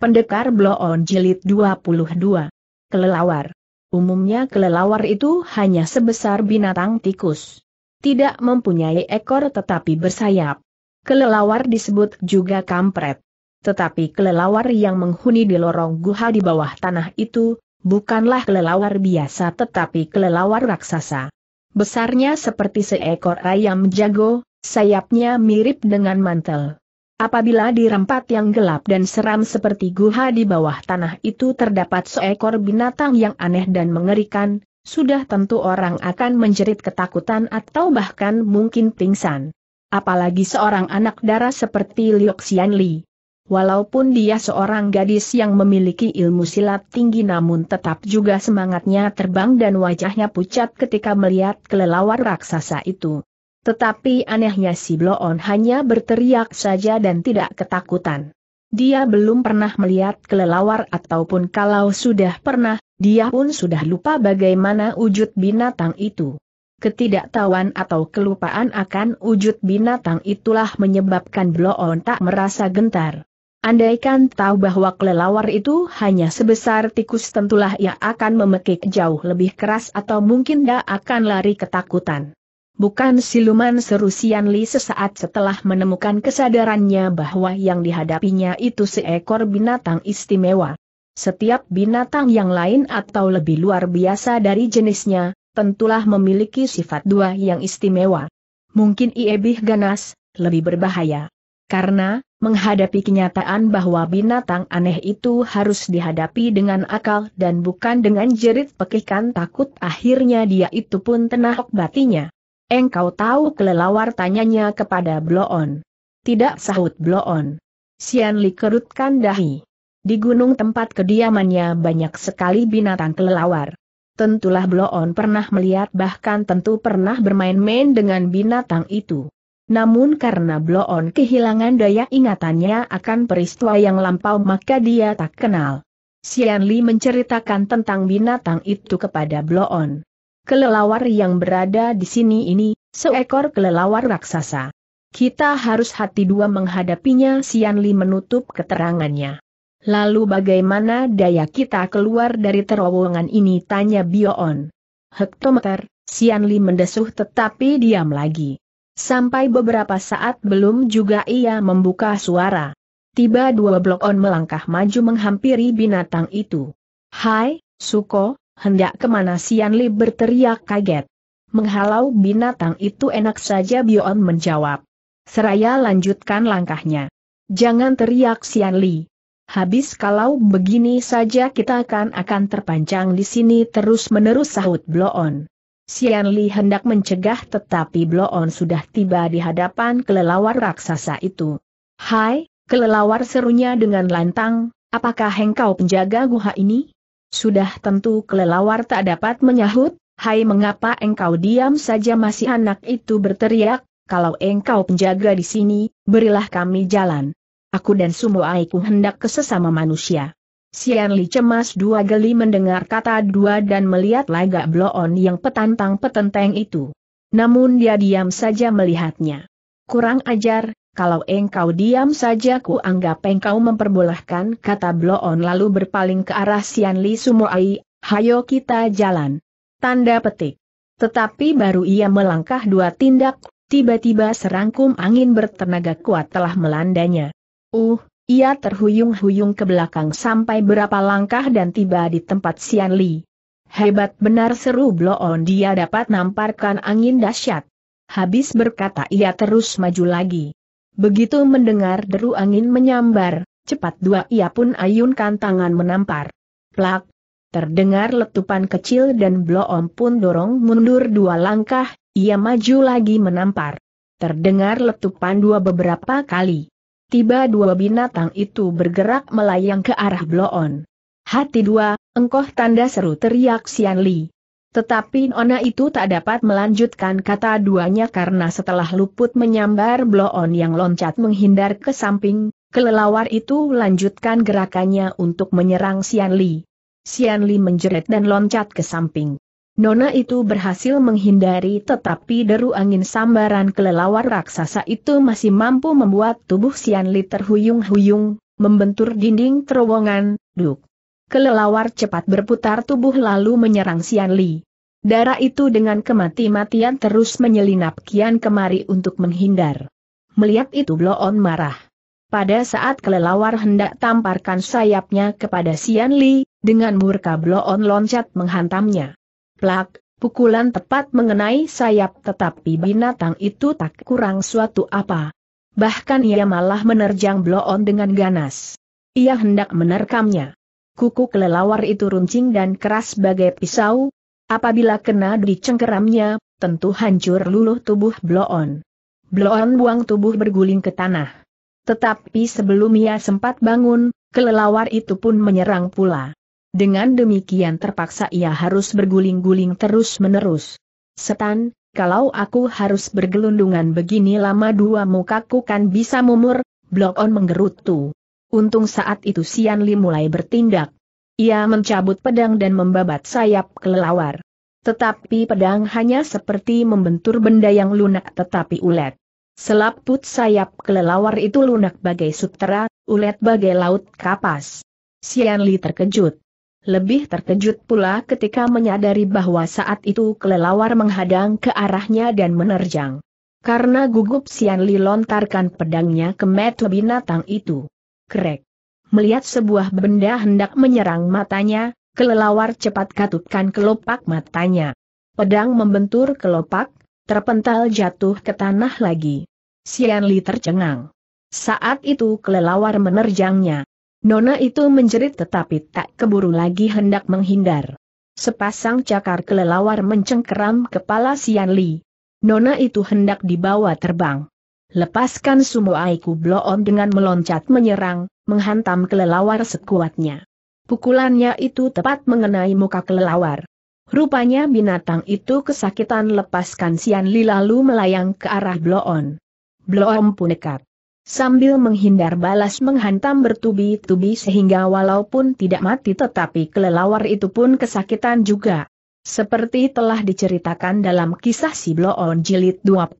Pendekar Bloon Jilid 22. Kelelawar. Umumnya kelelawar itu hanya sebesar binatang tikus. Tidak mempunyai ekor tetapi bersayap. Kelelawar disebut juga kampret. Tetapi kelelawar yang menghuni di lorong guha di bawah tanah itu, bukanlah kelelawar biasa tetapi kelelawar raksasa. Besarnya seperti seekor ayam jago, sayapnya mirip dengan mantel. Apabila di rempat yang gelap dan seram seperti guha di bawah tanah itu terdapat seekor binatang yang aneh dan mengerikan, sudah tentu orang akan menjerit ketakutan atau bahkan mungkin pingsan. Apalagi seorang anak darah seperti Liu Xianli. Walaupun dia seorang gadis yang memiliki ilmu silat tinggi namun tetap juga semangatnya terbang dan wajahnya pucat ketika melihat kelelawar raksasa itu. Tetapi anehnya si Bloon hanya berteriak saja dan tidak ketakutan. Dia belum pernah melihat kelelawar ataupun kalau sudah pernah, dia pun sudah lupa bagaimana wujud binatang itu. Ketidaktahuan atau kelupaan akan wujud binatang itulah menyebabkan Bloon tak merasa gentar. Andaikan tahu bahwa kelelawar itu hanya sebesar tikus tentulah ia akan memekik jauh lebih keras atau mungkin dia akan lari ketakutan. Bukan siluman seru Sian Li sesaat setelah menemukan kesadarannya bahwa yang dihadapinya itu seekor binatang istimewa. Setiap binatang yang lain atau lebih luar biasa dari jenisnya, tentulah memiliki sifat dua yang istimewa. Mungkin lebih ganas, lebih berbahaya. Karena, menghadapi kenyataan bahwa binatang aneh itu harus dihadapi dengan akal dan bukan dengan jerit pekikan takut akhirnya dia itu pun tenang batinya. Engkau tahu kelelawar tanyanya kepada Bloon. Tidak sahut Bloon. Sian Li kerutkan dahi. Di gunung tempat kediamannya banyak sekali binatang kelelawar. Tentulah Bloon pernah melihat bahkan tentu pernah bermain-main dengan binatang itu. Namun karena Bloon kehilangan daya ingatannya akan peristiwa yang lampau maka dia tak kenal. Sian Li menceritakan tentang binatang itu kepada Bloon kelelawar yang berada di sini ini, seekor kelelawar raksasa. Kita harus hati dua menghadapinya Sian Li menutup keterangannya. Lalu bagaimana daya kita keluar dari terowongan ini tanya Bioon. Hektometer, Sian Li mendesuh tetapi diam lagi. Sampai beberapa saat belum juga ia membuka suara. Tiba dua blok on melangkah maju menghampiri binatang itu. Hai, Suko, hendak kemana Sian Li berteriak kaget. Menghalau binatang itu enak saja Bion menjawab. Seraya lanjutkan langkahnya. Jangan teriak Sian Li. Habis kalau begini saja kita akan akan terpancang di sini terus-menerus sahut Bloon. Sian Li hendak mencegah tetapi Bloon sudah tiba di hadapan kelelawar raksasa itu. Hai, kelelawar serunya dengan lantang, apakah engkau penjaga guha ini? Sudah tentu kelelawar tak dapat menyahut, hai mengapa engkau diam saja masih anak itu berteriak, kalau engkau penjaga di sini, berilah kami jalan. Aku dan Sumo Aiku hendak ke sesama manusia. Sian Li cemas dua geli mendengar kata dua dan melihat lagak bloon yang petantang petenteng itu. Namun dia diam saja melihatnya. Kurang ajar, kalau engkau diam saja ku anggap engkau memperbolehkan kata Bloon lalu berpaling ke arah Sian Li Sumoai, hayo kita jalan. Tanda petik. Tetapi baru ia melangkah dua tindak, tiba-tiba serangkum angin bertenaga kuat telah melandanya. Uh, ia terhuyung-huyung ke belakang sampai berapa langkah dan tiba di tempat Sian Li. Hebat benar seru Bloon dia dapat namparkan angin dahsyat. Habis berkata ia terus maju lagi. Begitu mendengar deru angin menyambar, cepat dua ia pun ayunkan tangan menampar. Plak! Terdengar letupan kecil dan Bloom pun dorong mundur dua langkah, ia maju lagi menampar. Terdengar letupan dua beberapa kali. Tiba dua binatang itu bergerak melayang ke arah Bloon. Hati dua, engkau tanda seru teriak Sian Li. Tetapi Nona itu tak dapat melanjutkan kata duanya karena setelah luput menyambar blow yang loncat menghindar ke samping, kelelawar itu lanjutkan gerakannya untuk menyerang Sian Li. Sian Li menjerit dan loncat ke samping. Nona itu berhasil menghindari tetapi deru angin sambaran kelelawar raksasa itu masih mampu membuat tubuh Sian Li terhuyung-huyung, membentur dinding terowongan, duk kelelawar cepat berputar tubuh lalu menyerang Sian Li. Darah itu dengan kemati-matian terus menyelinap kian kemari untuk menghindar. Melihat itu Bloon marah. Pada saat kelelawar hendak tamparkan sayapnya kepada Sian Li, dengan murka Bloon loncat menghantamnya. Plak, pukulan tepat mengenai sayap tetapi binatang itu tak kurang suatu apa. Bahkan ia malah menerjang Bloon dengan ganas. Ia hendak menerkamnya kuku kelelawar itu runcing dan keras bagai pisau, apabila kena di cengkeramnya, tentu hancur luluh tubuh Bloon. Bloon buang tubuh berguling ke tanah. Tetapi sebelum ia sempat bangun, kelelawar itu pun menyerang pula. Dengan demikian terpaksa ia harus berguling-guling terus-menerus. Setan, kalau aku harus bergelundungan begini lama dua mukaku kan bisa mumur, Bloon menggerutu. Untung saat itu Sian Li mulai bertindak. Ia mencabut pedang dan membabat sayap kelelawar. Tetapi pedang hanya seperti membentur benda yang lunak tetapi ulet. Selaput sayap kelelawar itu lunak bagai sutera, ulet bagai laut kapas. Sian Li terkejut. Lebih terkejut pula ketika menyadari bahwa saat itu kelelawar menghadang ke arahnya dan menerjang. Karena gugup Sian Li lontarkan pedangnya ke metu binatang itu. Krek. Melihat sebuah benda hendak menyerang matanya, kelelawar cepat katupkan kelopak matanya. Pedang membentur kelopak, terpental jatuh ke tanah lagi. Sian Li tercengang. Saat itu kelelawar menerjangnya. Nona itu menjerit tetapi tak keburu lagi hendak menghindar. Sepasang cakar kelelawar mencengkeram kepala Sian Li. Nona itu hendak dibawa terbang. Lepaskan semua aiku Bloon dengan meloncat menyerang, menghantam kelelawar sekuatnya. Pukulannya itu tepat mengenai muka kelelawar. Rupanya binatang itu kesakitan lepaskan Sian Li lalu melayang ke arah Bloon. Bloon pun dekat. Sambil menghindar balas menghantam bertubi-tubi sehingga walaupun tidak mati tetapi kelelawar itu pun kesakitan juga. Seperti telah diceritakan dalam kisah si Bloon jilid 21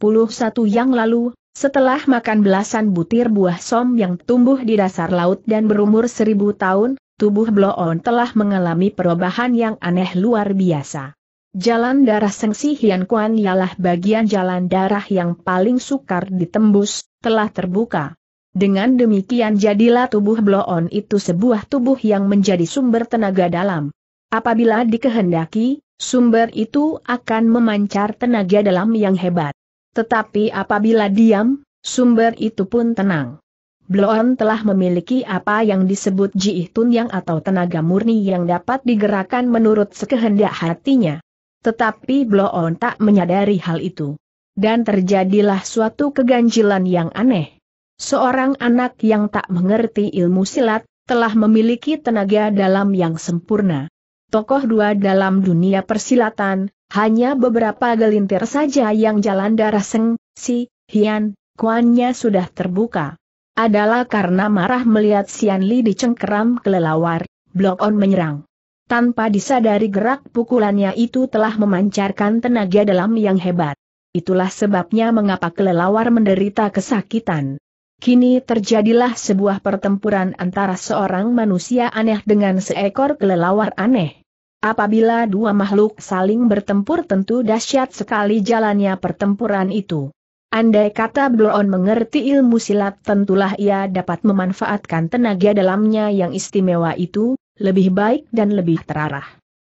yang lalu, setelah makan belasan butir buah som yang tumbuh di dasar laut dan berumur seribu tahun, tubuh Bloon telah mengalami perubahan yang aneh luar biasa. Jalan darah Sengsi Hian Kuan ialah bagian jalan darah yang paling sukar ditembus, telah terbuka. Dengan demikian jadilah tubuh Bloon itu sebuah tubuh yang menjadi sumber tenaga dalam. Apabila dikehendaki, sumber itu akan memancar tenaga dalam yang hebat. Tetapi apabila diam, sumber itu pun tenang. Bloon telah memiliki apa yang disebut tun yang atau tenaga murni yang dapat digerakkan menurut sekehendak hatinya. Tetapi Bloon tak menyadari hal itu. Dan terjadilah suatu keganjilan yang aneh. Seorang anak yang tak mengerti ilmu silat, telah memiliki tenaga dalam yang sempurna. Tokoh dua dalam dunia persilatan, hanya beberapa gelintir saja yang jalan darah seng, si, hian, kuannya sudah terbuka. Adalah karena marah melihat Sian Li dicengkeram kelelawar, Blok On menyerang. Tanpa disadari gerak pukulannya itu telah memancarkan tenaga dalam yang hebat. Itulah sebabnya mengapa kelelawar menderita kesakitan. Kini terjadilah sebuah pertempuran antara seorang manusia aneh dengan seekor kelelawar aneh. Apabila dua makhluk saling bertempur tentu dahsyat sekali jalannya pertempuran itu. Andai kata Bloon mengerti ilmu silat tentulah ia dapat memanfaatkan tenaga dalamnya yang istimewa itu, lebih baik dan lebih terarah.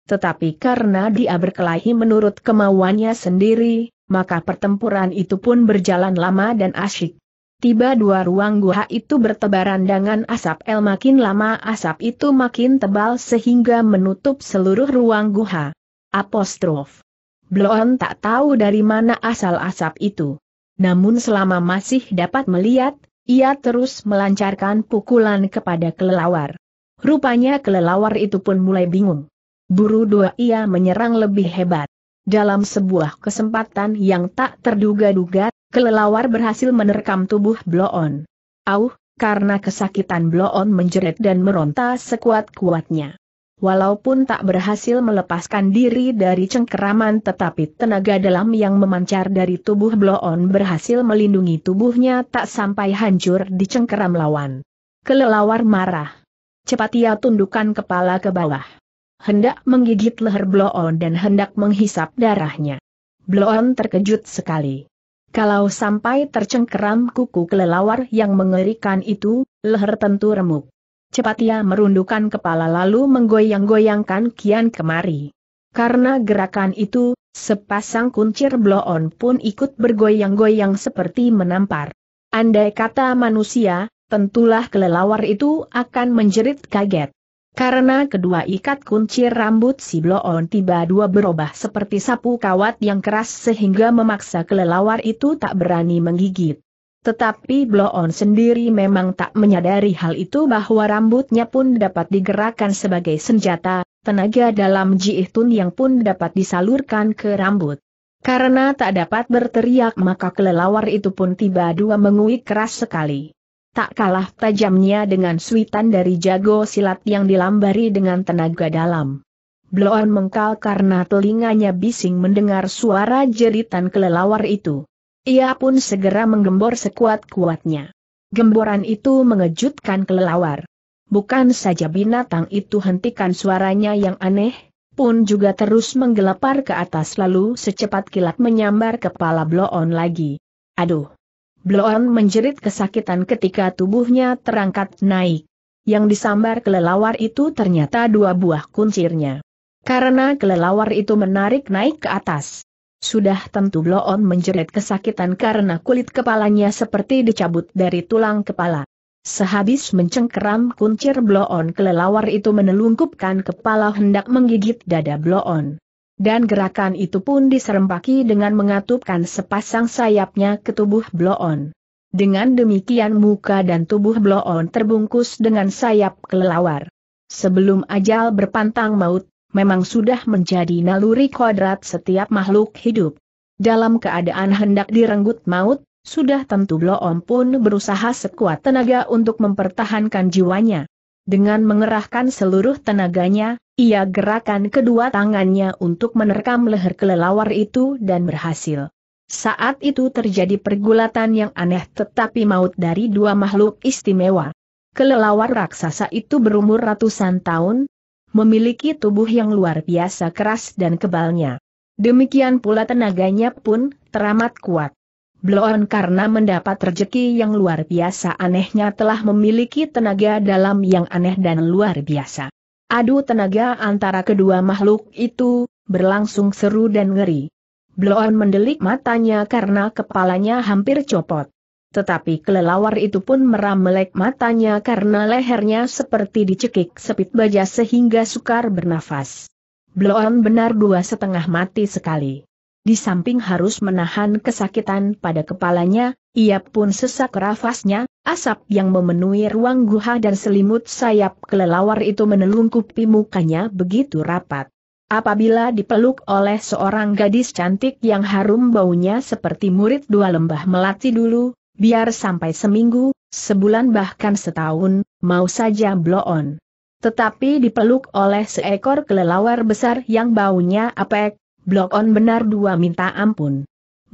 Tetapi karena dia berkelahi menurut kemauannya sendiri, maka pertempuran itu pun berjalan lama dan asyik. Tiba dua ruang gua itu bertebaran dengan asap el makin lama asap itu makin tebal sehingga menutup seluruh ruang gua. Apostrof. Bloon tak tahu dari mana asal asap itu. Namun selama masih dapat melihat, ia terus melancarkan pukulan kepada kelelawar. Rupanya kelelawar itu pun mulai bingung. Buru dua ia menyerang lebih hebat. Dalam sebuah kesempatan yang tak terduga-duga, kelelawar berhasil menerkam tubuh Bloon. Auh, karena kesakitan Bloon menjerit dan meronta sekuat-kuatnya. Walaupun tak berhasil melepaskan diri dari cengkeraman tetapi tenaga dalam yang memancar dari tubuh Bloon berhasil melindungi tubuhnya tak sampai hancur di cengkeram lawan. Kelelawar marah. Cepat ia tundukkan kepala ke bawah. Hendak menggigit leher Bloon dan hendak menghisap darahnya. Bloon terkejut sekali. Kalau sampai tercengkeram kuku kelelawar yang mengerikan itu, leher tentu remuk. Cepat ia merundukkan kepala lalu menggoyang-goyangkan kian kemari. Karena gerakan itu, sepasang kuncir bloon pun ikut bergoyang-goyang seperti menampar. Andai kata manusia, tentulah kelelawar itu akan menjerit kaget. Karena kedua ikat kunci rambut si Bloon tiba-dua berubah seperti sapu kawat yang keras sehingga memaksa kelelawar itu tak berani menggigit. Tetapi Bloon sendiri memang tak menyadari hal itu bahwa rambutnya pun dapat digerakkan sebagai senjata, tenaga dalam jihtun yang pun dapat disalurkan ke rambut. Karena tak dapat berteriak maka kelelawar itu pun tiba dua menguik keras sekali tak kalah tajamnya dengan suitan dari jago silat yang dilambari dengan tenaga dalam. Bloon mengkal karena telinganya bising mendengar suara jeritan kelelawar itu. Ia pun segera menggembor sekuat-kuatnya. Gemboran itu mengejutkan kelelawar. Bukan saja binatang itu hentikan suaranya yang aneh, pun juga terus menggelepar ke atas lalu secepat kilat menyambar kepala Bloon lagi. Aduh! Bloon menjerit kesakitan ketika tubuhnya terangkat naik. Yang disambar kelelawar itu ternyata dua buah kuncirnya. Karena kelelawar itu menarik naik ke atas. Sudah tentu Bloon menjerit kesakitan karena kulit kepalanya seperti dicabut dari tulang kepala. Sehabis mencengkeram kuncir Bloon kelelawar itu menelungkupkan kepala hendak menggigit dada Bloon. Dan gerakan itu pun diserempaki dengan mengatupkan sepasang sayapnya ke tubuh Bloon. Dengan demikian muka dan tubuh Bloon terbungkus dengan sayap kelelawar. Sebelum ajal berpantang maut, memang sudah menjadi naluri kodrat setiap makhluk hidup. Dalam keadaan hendak direnggut maut, sudah tentu Bloon pun berusaha sekuat tenaga untuk mempertahankan jiwanya. Dengan mengerahkan seluruh tenaganya, ia gerakan kedua tangannya untuk menerkam leher kelelawar itu dan berhasil. Saat itu terjadi pergulatan yang aneh tetapi maut dari dua makhluk istimewa. Kelelawar raksasa itu berumur ratusan tahun, memiliki tubuh yang luar biasa keras dan kebalnya. Demikian pula tenaganya pun teramat kuat. Bloon karena mendapat rejeki yang luar biasa anehnya telah memiliki tenaga dalam yang aneh dan luar biasa. Adu tenaga antara kedua makhluk itu, berlangsung seru dan ngeri. Bloon mendelik matanya karena kepalanya hampir copot. Tetapi kelelawar itu pun meramelek matanya karena lehernya seperti dicekik sepit baja sehingga sukar bernafas. Bloon benar dua setengah mati sekali. Di samping harus menahan kesakitan pada kepalanya, ia pun sesak rafasnya, asap yang memenuhi ruang guha dan selimut sayap kelelawar itu menelungkupi mukanya begitu rapat. Apabila dipeluk oleh seorang gadis cantik yang harum baunya seperti murid dua lembah melati dulu, biar sampai seminggu, sebulan bahkan setahun, mau saja bloon. Tetapi dipeluk oleh seekor kelelawar besar yang baunya apek, bloon benar dua minta ampun.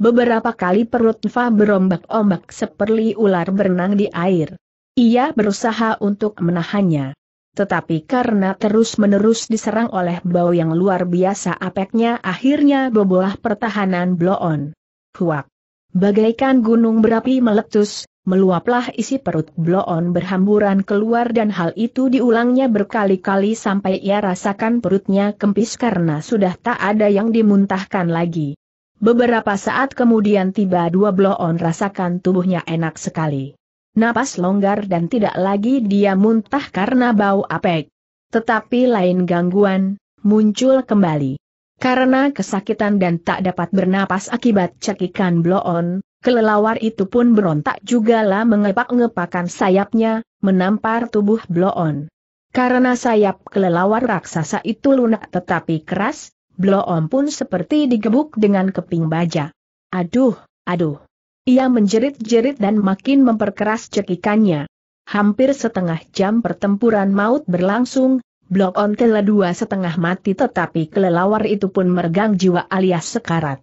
Beberapa kali perut Nfa berombak-ombak seperti ular berenang di air. Ia berusaha untuk menahannya. Tetapi karena terus-menerus diserang oleh bau yang luar biasa apeknya akhirnya bobolah pertahanan bloon. Huak. Bagaikan gunung berapi meletus, meluaplah isi perut bloon berhamburan keluar dan hal itu diulangnya berkali-kali sampai ia rasakan perutnya kempis karena sudah tak ada yang dimuntahkan lagi. Beberapa saat kemudian tiba dua bloon rasakan tubuhnya enak sekali. Napas longgar dan tidak lagi dia muntah karena bau apek. Tetapi lain gangguan, muncul kembali. Karena kesakitan dan tak dapat bernapas akibat cekikan bloon, kelelawar itu pun berontak juga lah mengepak-ngepakan sayapnya, menampar tubuh bloon. Karena sayap kelelawar raksasa itu lunak tetapi keras, Bloom pun seperti digebuk dengan keping baja. Aduh, aduh. Ia menjerit-jerit dan makin memperkeras cekikannya. Hampir setengah jam pertempuran maut berlangsung, Blok On dua setengah mati tetapi kelelawar itu pun meregang jiwa alias sekarat.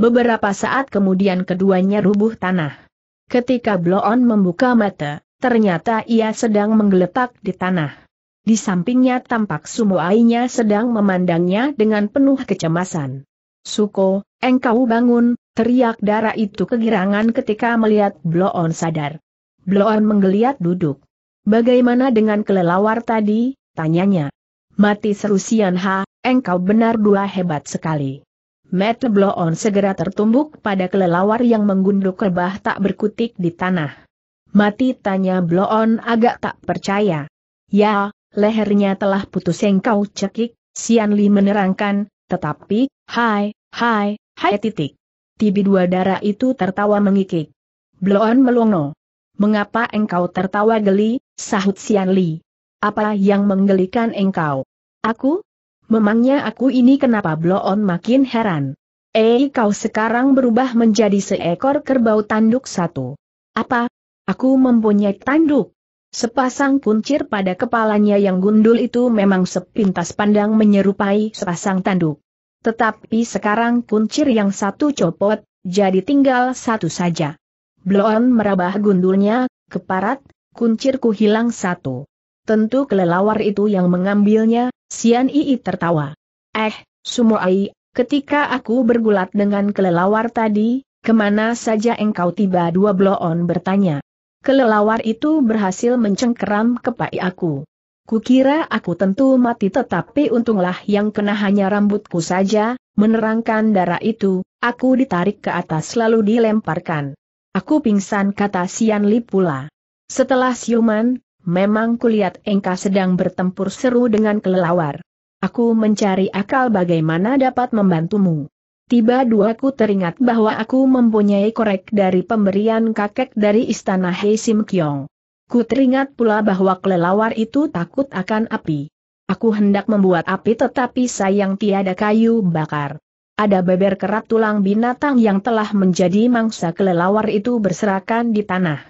Beberapa saat kemudian keduanya rubuh tanah. Ketika Blok On membuka mata, ternyata ia sedang menggeletak di tanah. Di sampingnya tampak sumuainya sedang memandangnya dengan penuh kecemasan. Suko, engkau bangun, teriak darah itu kegirangan ketika melihat Bloon sadar. Bloon menggeliat duduk. Bagaimana dengan kelelawar tadi, tanyanya. Mati seru Sian Ha, engkau benar dua hebat sekali. Matt Bloon segera tertumbuk pada kelelawar yang menggunduk rebah tak berkutik di tanah. Mati tanya Bloon agak tak percaya. Ya, lehernya telah putus engkau cekik, Sian Li menerangkan, tetapi, hai, hai, hai titik. Tibi dua darah itu tertawa mengikik. Bloon melongo. Mengapa engkau tertawa geli, sahut Sian Li. Apa yang menggelikan engkau? Aku? Memangnya aku ini kenapa Bloon makin heran? Eh kau sekarang berubah menjadi seekor kerbau tanduk satu. Apa? Aku mempunyai tanduk. Sepasang kuncir pada kepalanya yang gundul itu memang sepintas pandang menyerupai sepasang tanduk. Tetapi sekarang kuncir yang satu copot, jadi tinggal satu saja. Bloon merabah gundulnya, keparat, kuncirku hilang satu. Tentu kelelawar itu yang mengambilnya, Sian Ii tertawa. Eh, Sumoai, ketika aku bergulat dengan kelelawar tadi, kemana saja engkau tiba dua Bloon bertanya kelelawar itu berhasil mencengkeram kepai aku. Kukira aku tentu mati tetapi untunglah yang kena hanya rambutku saja, menerangkan darah itu, aku ditarik ke atas lalu dilemparkan. Aku pingsan kata Sian Li pula. Setelah siuman, memang kulihat Engka sedang bertempur seru dengan kelelawar. Aku mencari akal bagaimana dapat membantumu tiba dua ku teringat bahwa aku mempunyai korek dari pemberian kakek dari istana Hei Sim Kyong. Ku teringat pula bahwa kelelawar itu takut akan api. Aku hendak membuat api tetapi sayang tiada kayu bakar. Ada beber kerat tulang binatang yang telah menjadi mangsa kelelawar itu berserakan di tanah.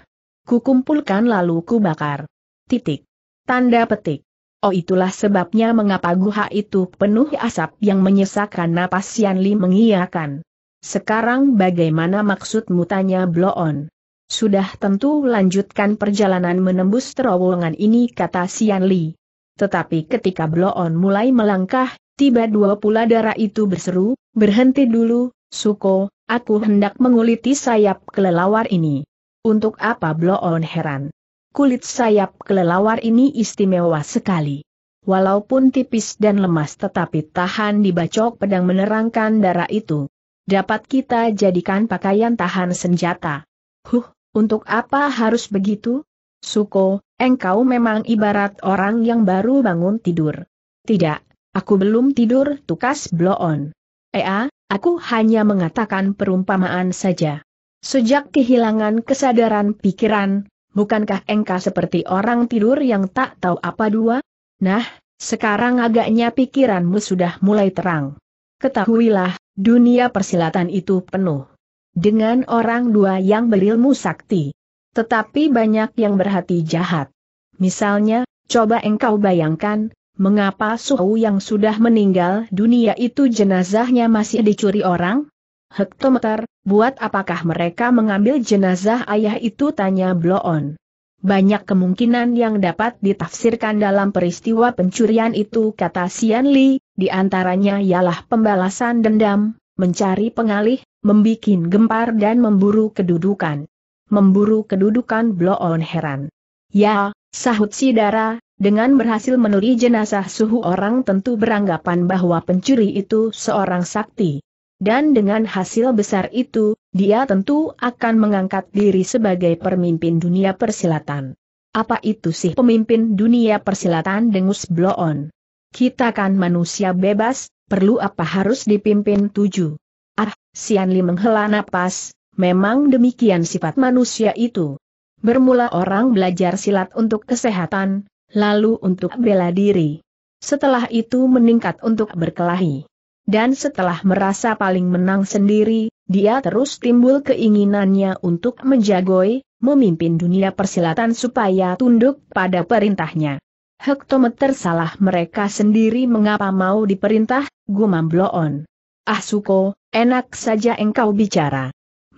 Kukumpulkan lalu ku bakar. Titik. Tanda petik. Oh itulah sebabnya mengapa guha itu penuh asap yang menyesakkan napas Sian Li mengiyakan. Sekarang bagaimana maksudmu tanya Bloon? Sudah tentu lanjutkan perjalanan menembus terowongan ini kata Sian Li. Tetapi ketika Bloon mulai melangkah, tiba dua pula darah itu berseru, berhenti dulu, Suko, aku hendak menguliti sayap kelelawar ini. Untuk apa Bloon heran? kulit sayap kelelawar ini istimewa sekali. Walaupun tipis dan lemas tetapi tahan dibacok pedang menerangkan darah itu. Dapat kita jadikan pakaian tahan senjata. Huh, untuk apa harus begitu? Suko, engkau memang ibarat orang yang baru bangun tidur. Tidak, aku belum tidur tukas bloon. Ea, aku hanya mengatakan perumpamaan saja. Sejak kehilangan kesadaran pikiran, bukankah engkau seperti orang tidur yang tak tahu apa dua? Nah, sekarang agaknya pikiranmu sudah mulai terang. Ketahuilah, dunia persilatan itu penuh dengan orang dua yang berilmu sakti. Tetapi banyak yang berhati jahat. Misalnya, coba engkau bayangkan, mengapa suhu yang sudah meninggal dunia itu jenazahnya masih dicuri orang? Hektometer, buat apakah mereka mengambil jenazah ayah itu tanya Bloon. Banyak kemungkinan yang dapat ditafsirkan dalam peristiwa pencurian itu kata Sian Li, di antaranya ialah pembalasan dendam, mencari pengalih, membikin gempar dan memburu kedudukan. Memburu kedudukan Bloon heran. Ya, sahut Sidara. dengan berhasil menuri jenazah suhu orang tentu beranggapan bahwa pencuri itu seorang sakti dan dengan hasil besar itu, dia tentu akan mengangkat diri sebagai pemimpin dunia persilatan. Apa itu sih pemimpin dunia persilatan dengus bloon? Kita kan manusia bebas, perlu apa harus dipimpin tujuh? Ah, Sian menghela napas, memang demikian sifat manusia itu. Bermula orang belajar silat untuk kesehatan, lalu untuk bela diri. Setelah itu meningkat untuk berkelahi. Dan setelah merasa paling menang sendiri, dia terus timbul keinginannya untuk menjagoi, memimpin dunia persilatan supaya tunduk pada perintahnya. Hektometer salah mereka sendiri mengapa mau diperintah, gumam Bloon. Ah Suko, enak saja engkau bicara.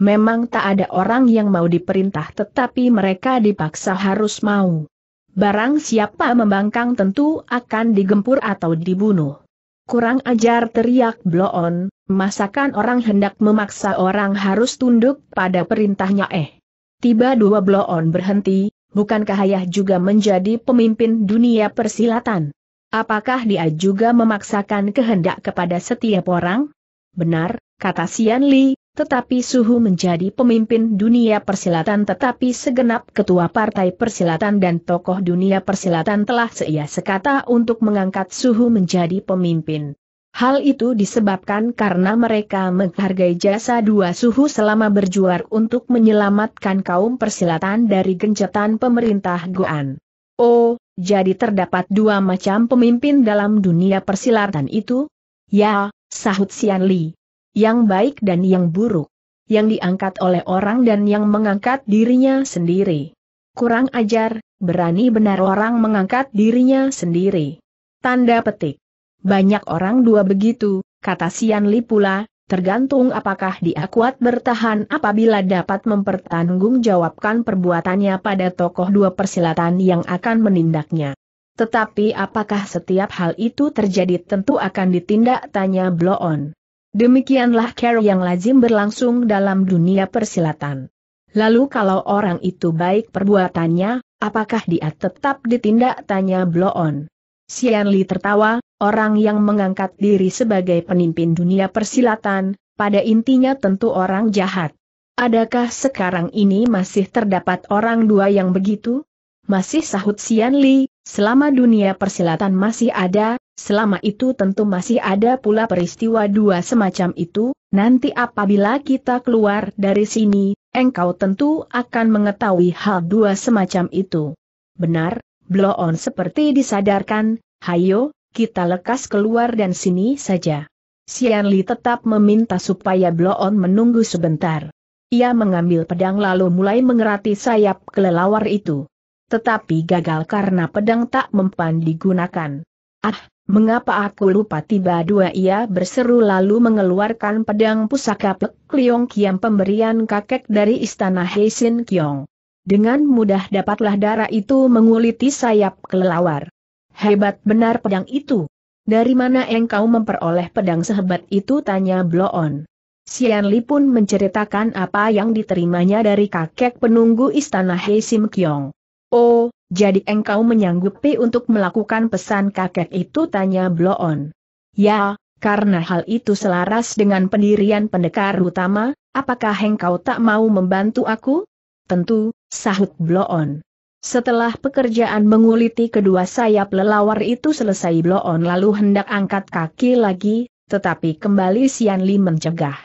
Memang tak ada orang yang mau diperintah tetapi mereka dipaksa harus mau. Barang siapa membangkang tentu akan digempur atau dibunuh. Kurang ajar teriak Bloon, masakan orang hendak memaksa orang harus tunduk pada perintahnya eh. Tiba dua Bloon berhenti, bukankah ayah juga menjadi pemimpin dunia persilatan? Apakah dia juga memaksakan kehendak kepada setiap orang? Benar, kata Sian Li, tetapi Suhu menjadi pemimpin dunia persilatan tetapi segenap ketua partai persilatan dan tokoh dunia persilatan telah seia sekata untuk mengangkat Suhu menjadi pemimpin. Hal itu disebabkan karena mereka menghargai jasa dua suhu selama berjuar untuk menyelamatkan kaum persilatan dari gencetan pemerintah Goan. Oh, jadi terdapat dua macam pemimpin dalam dunia persilatan itu? Ya, sahut Sian Li yang baik dan yang buruk, yang diangkat oleh orang dan yang mengangkat dirinya sendiri. Kurang ajar, berani benar orang mengangkat dirinya sendiri. Tanda petik. Banyak orang dua begitu, kata Sian Li pula, tergantung apakah dia kuat bertahan apabila dapat mempertanggungjawabkan perbuatannya pada tokoh dua persilatan yang akan menindaknya. Tetapi apakah setiap hal itu terjadi tentu akan ditindak tanya Bloon. Demikianlah care yang lazim berlangsung dalam dunia persilatan. Lalu kalau orang itu baik perbuatannya, apakah dia tetap ditindak tanya Bloon? Sian Li tertawa, orang yang mengangkat diri sebagai penimpin dunia persilatan, pada intinya tentu orang jahat. Adakah sekarang ini masih terdapat orang dua yang begitu? Masih sahut Sian Li, selama dunia persilatan masih ada, Selama itu tentu masih ada pula peristiwa dua semacam itu, nanti apabila kita keluar dari sini, engkau tentu akan mengetahui hal dua semacam itu. Benar, Bloon seperti disadarkan, hayo, kita lekas keluar dan sini saja. Sian Li tetap meminta supaya Bloon menunggu sebentar. Ia mengambil pedang lalu mulai mengerati sayap kelelawar itu. Tetapi gagal karena pedang tak mempan digunakan. Ah, Mengapa aku lupa tiba dua ia berseru lalu mengeluarkan pedang pusaka Pek Liong Kiam pemberian kakek dari istana Heisin Kiong. Dengan mudah dapatlah darah itu menguliti sayap kelelawar. Hebat benar pedang itu. Dari mana engkau memperoleh pedang sehebat itu tanya Bloon. Sian Li pun menceritakan apa yang diterimanya dari kakek penunggu istana Heisin Kiong. Oh, jadi engkau menyanggupi untuk melakukan pesan kakek itu tanya Bloon. Ya, karena hal itu selaras dengan pendirian pendekar utama, apakah engkau tak mau membantu aku? Tentu, sahut Bloon. Setelah pekerjaan menguliti kedua sayap lelawar itu selesai Bloon lalu hendak angkat kaki lagi, tetapi kembali Sian Li mencegah.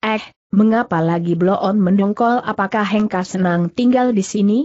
Eh, mengapa lagi Bloon mendongkol apakah Hengka senang tinggal di sini?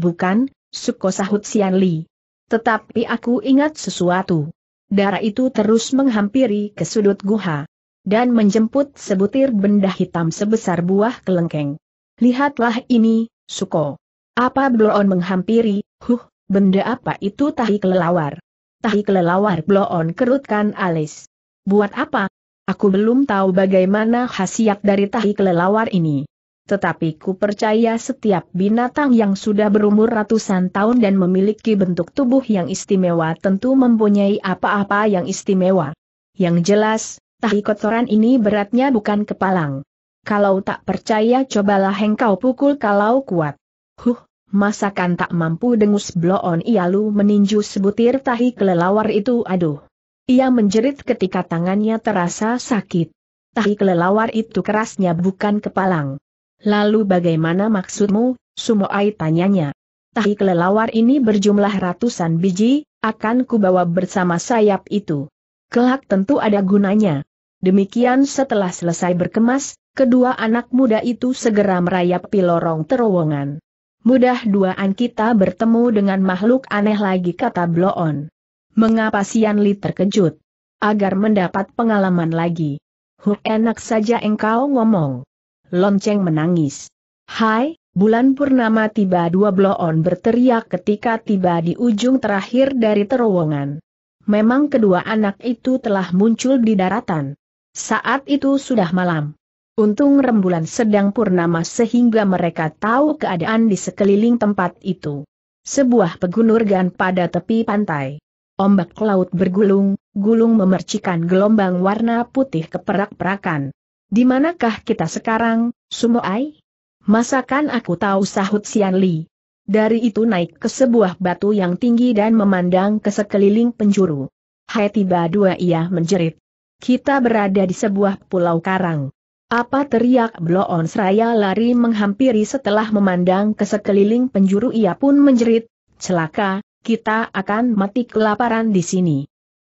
Bukan, Suko sahut Sian Li. Tetapi aku ingat sesuatu. Darah itu terus menghampiri ke sudut guha. Dan menjemput sebutir benda hitam sebesar buah kelengkeng. Lihatlah ini, Suko. Apa Bloon menghampiri, huh, benda apa itu tahi kelelawar. Tahi kelelawar Bloon kerutkan alis. Buat apa? Aku belum tahu bagaimana khasiat dari tahi kelelawar ini tetapi ku percaya setiap binatang yang sudah berumur ratusan tahun dan memiliki bentuk tubuh yang istimewa tentu mempunyai apa-apa yang istimewa. Yang jelas, tahi kotoran ini beratnya bukan kepalang. Kalau tak percaya cobalah engkau pukul kalau kuat. Huh, masakan tak mampu dengus bloon ialu meninju sebutir tahi kelelawar itu aduh. Ia menjerit ketika tangannya terasa sakit. Tahi kelelawar itu kerasnya bukan kepalang. Lalu bagaimana maksudmu, Sumoai tanyanya. Tahi kelelawar ini berjumlah ratusan biji, akan kubawa bersama sayap itu. Kelak tentu ada gunanya. Demikian setelah selesai berkemas, kedua anak muda itu segera merayapi lorong terowongan. Mudah duaan kita bertemu dengan makhluk aneh lagi kata Bloon. Mengapa Sianli terkejut? Agar mendapat pengalaman lagi. Huk enak saja engkau ngomong lonceng menangis. Hai, bulan purnama tiba dua bloon berteriak ketika tiba di ujung terakhir dari terowongan. Memang kedua anak itu telah muncul di daratan. Saat itu sudah malam. Untung rembulan sedang purnama sehingga mereka tahu keadaan di sekeliling tempat itu. Sebuah pegunurgan pada tepi pantai. Ombak laut bergulung, gulung memercikan gelombang warna putih keperak-perakan. Di manakah kita sekarang, Sumoai? Masakan aku tahu sahut Sian Li. Dari itu naik ke sebuah batu yang tinggi dan memandang ke sekeliling penjuru. Hai tiba dua ia menjerit. Kita berada di sebuah pulau karang. Apa teriak Bloon Seraya lari menghampiri setelah memandang ke sekeliling penjuru ia pun menjerit. Celaka, kita akan mati kelaparan di sini.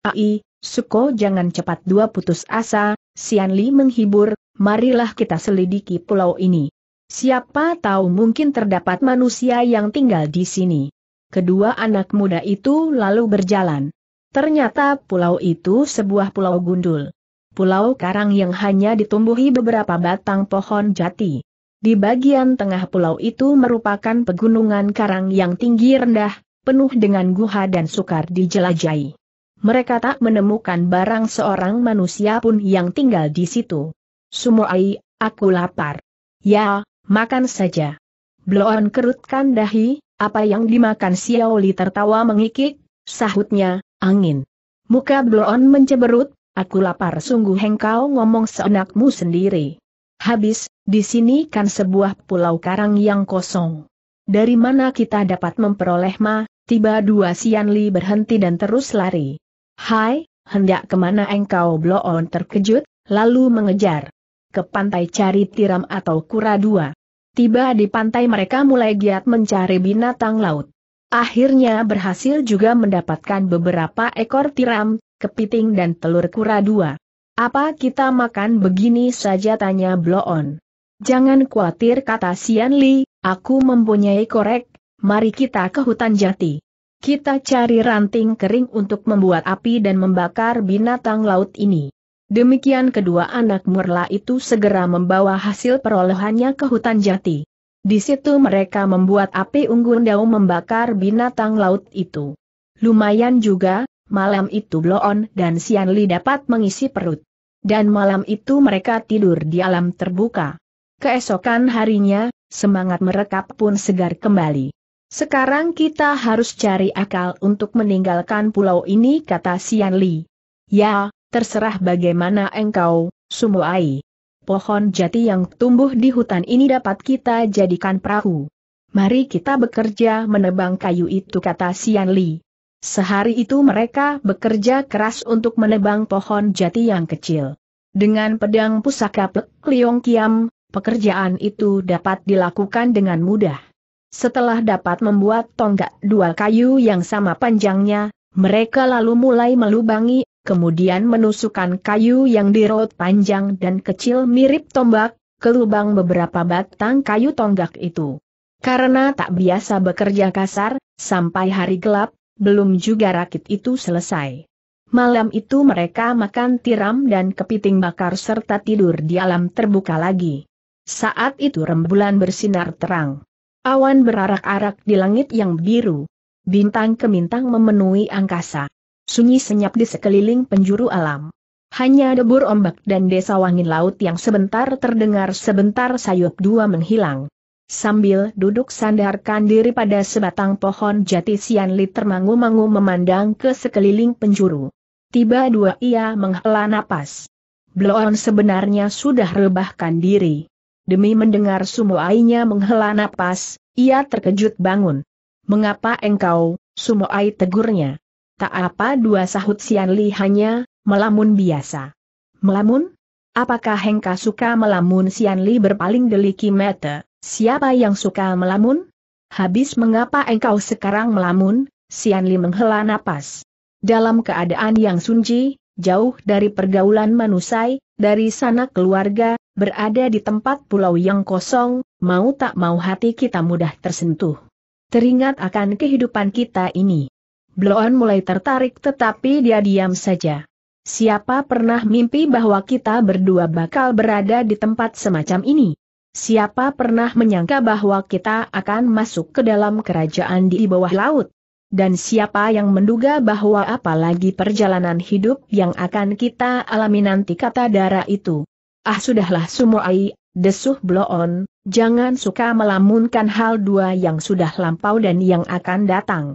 Ai, Suko jangan cepat dua putus asa, Sian Li menghibur, marilah kita selidiki pulau ini. Siapa tahu mungkin terdapat manusia yang tinggal di sini. Kedua anak muda itu lalu berjalan. Ternyata pulau itu sebuah pulau gundul. Pulau karang yang hanya ditumbuhi beberapa batang pohon jati. Di bagian tengah pulau itu merupakan pegunungan karang yang tinggi rendah, penuh dengan guha dan sukar dijelajahi mereka tak menemukan barang seorang manusia pun yang tinggal di situ. Sumoai, aku lapar. Ya, makan saja. Bloon kerutkan dahi, apa yang dimakan Xiao tertawa mengikik, sahutnya, angin. Muka Bloon menceberut, aku lapar sungguh hengkau ngomong seenakmu sendiri. Habis, di sini kan sebuah pulau karang yang kosong. Dari mana kita dapat memperoleh ma, tiba dua Sianli berhenti dan terus lari. Hai, hendak kemana engkau bloon terkejut, lalu mengejar. Ke pantai cari tiram atau kura dua. Tiba di pantai mereka mulai giat mencari binatang laut. Akhirnya berhasil juga mendapatkan beberapa ekor tiram, kepiting dan telur kura dua. Apa kita makan begini saja tanya Bloon. Jangan khawatir kata Sian Li, aku mempunyai korek, mari kita ke hutan jati. Kita cari ranting kering untuk membuat api dan membakar binatang laut ini. Demikian kedua anak murla itu segera membawa hasil perolehannya ke hutan jati. Di situ mereka membuat api unggun daun membakar binatang laut itu. Lumayan juga, malam itu Bloon dan Sianli dapat mengisi perut. Dan malam itu mereka tidur di alam terbuka. Keesokan harinya, semangat mereka pun segar kembali. Sekarang kita harus cari akal untuk meninggalkan pulau ini kata Sian Li. Ya, terserah bagaimana engkau, Sumuai. Pohon jati yang tumbuh di hutan ini dapat kita jadikan perahu. Mari kita bekerja menebang kayu itu kata Sian Li. Sehari itu mereka bekerja keras untuk menebang pohon jati yang kecil. Dengan pedang pusaka Pek Liong Kiam, pekerjaan itu dapat dilakukan dengan mudah. Setelah dapat membuat tonggak dua kayu yang sama panjangnya, mereka lalu mulai melubangi, kemudian menusukkan kayu yang dirot panjang dan kecil mirip tombak, ke lubang beberapa batang kayu tonggak itu. Karena tak biasa bekerja kasar, sampai hari gelap, belum juga rakit itu selesai. Malam itu mereka makan tiram dan kepiting bakar serta tidur di alam terbuka lagi. Saat itu rembulan bersinar terang. Awan berarak-arak di langit yang biru. Bintang kemintang memenuhi angkasa. Sunyi senyap di sekeliling penjuru alam. Hanya debur ombak dan desa wangin laut yang sebentar terdengar sebentar sayup dua menghilang. Sambil duduk sandarkan diri pada sebatang pohon jati Sianli termangu-mangu memandang ke sekeliling penjuru. Tiba dua ia menghela napas. Bloon sebenarnya sudah rebahkan diri. Demi mendengar Sumoainya menghela napas, ia terkejut bangun. Mengapa engkau, Sumoai tegurnya? Tak apa dua sahut Sian Li hanya, melamun biasa. Melamun? Apakah Hengka suka melamun Sian Li berpaling deliki mata, siapa yang suka melamun? Habis mengapa engkau sekarang melamun, Sian Li menghela napas. Dalam keadaan yang sunji, jauh dari pergaulan manusai, dari sana keluarga, berada di tempat pulau yang kosong, mau tak mau hati kita mudah tersentuh. Teringat akan kehidupan kita ini. Bloon mulai tertarik tetapi dia diam saja. Siapa pernah mimpi bahwa kita berdua bakal berada di tempat semacam ini? Siapa pernah menyangka bahwa kita akan masuk ke dalam kerajaan di bawah laut? Dan siapa yang menduga bahwa apalagi perjalanan hidup yang akan kita alami nanti kata darah itu? Ah sudahlah Sumoai, desuh Bloon, jangan suka melamunkan hal dua yang sudah lampau dan yang akan datang.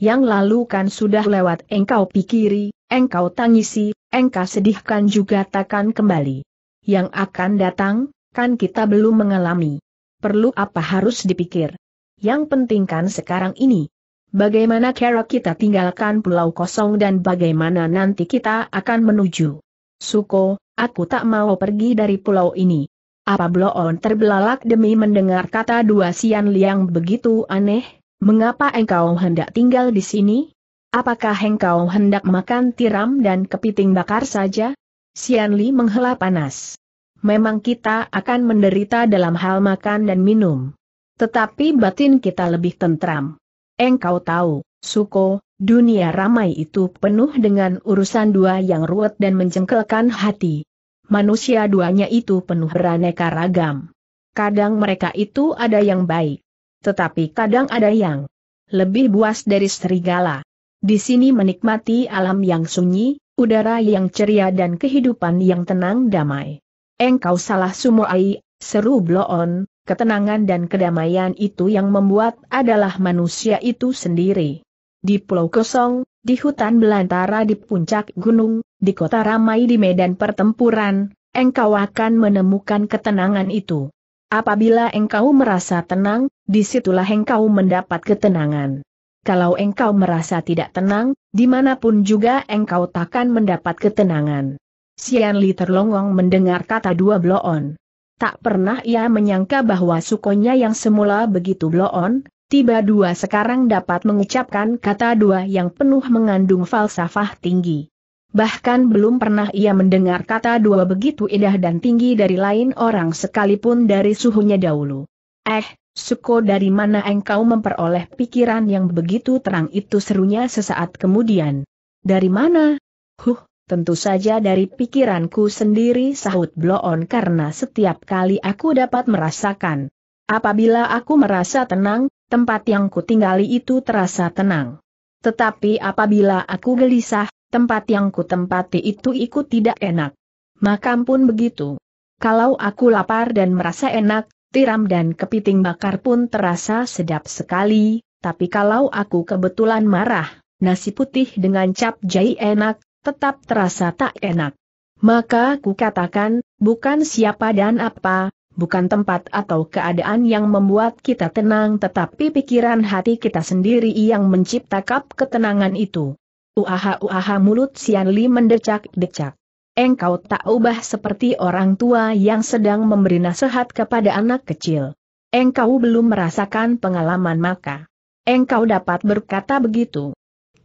Yang lalu kan sudah lewat engkau pikiri, engkau tangisi, engkau sedihkan juga takkan kembali. Yang akan datang, kan kita belum mengalami. Perlu apa harus dipikir. Yang penting kan sekarang ini. Bagaimana cara kita tinggalkan pulau kosong dan bagaimana nanti kita akan menuju Suko, aku tak mau pergi dari pulau ini. Apa Bloon terbelalak demi mendengar kata dua sian liang begitu aneh? Mengapa engkau hendak tinggal di sini? Apakah engkau hendak makan tiram dan kepiting bakar saja? Sian Li menghela panas. Memang kita akan menderita dalam hal makan dan minum. Tetapi batin kita lebih tentram. Engkau tahu, Suko, Dunia ramai itu penuh dengan urusan dua yang ruwet dan mencengkelkan hati. Manusia duanya itu penuh beraneka ragam. Kadang mereka itu ada yang baik. Tetapi kadang ada yang lebih buas dari serigala. Di sini menikmati alam yang sunyi, udara yang ceria dan kehidupan yang tenang damai. Engkau salah ai, seru bloon, ketenangan dan kedamaian itu yang membuat adalah manusia itu sendiri di Pulau Kosong, di hutan belantara di puncak gunung, di kota ramai di medan pertempuran, engkau akan menemukan ketenangan itu. Apabila engkau merasa tenang, disitulah engkau mendapat ketenangan. Kalau engkau merasa tidak tenang, dimanapun juga engkau takkan mendapat ketenangan. Sian Li terlongong mendengar kata dua bloon. Tak pernah ia menyangka bahwa sukonya yang semula begitu bloon, tiba dua sekarang dapat mengucapkan kata dua yang penuh mengandung falsafah tinggi. Bahkan belum pernah ia mendengar kata dua begitu indah dan tinggi dari lain orang sekalipun dari suhunya dahulu. Eh, Suko dari mana engkau memperoleh pikiran yang begitu terang itu serunya sesaat kemudian. Dari mana? Huh, tentu saja dari pikiranku sendiri sahut Bloon karena setiap kali aku dapat merasakan. Apabila aku merasa tenang, tempat yang kutinggali itu terasa tenang. Tetapi apabila aku gelisah, tempat yang kutempati itu ikut tidak enak. Makam pun begitu. Kalau aku lapar dan merasa enak, tiram dan kepiting bakar pun terasa sedap sekali, tapi kalau aku kebetulan marah, nasi putih dengan cap jai enak, tetap terasa tak enak. Maka ku katakan, bukan siapa dan apa, bukan tempat atau keadaan yang membuat kita tenang tetapi pikiran hati kita sendiri yang menciptakan ketenangan itu. Uaha-uaha mulut Sian Li mendecak-decak. Engkau tak ubah seperti orang tua yang sedang memberi nasihat kepada anak kecil. Engkau belum merasakan pengalaman maka. Engkau dapat berkata begitu.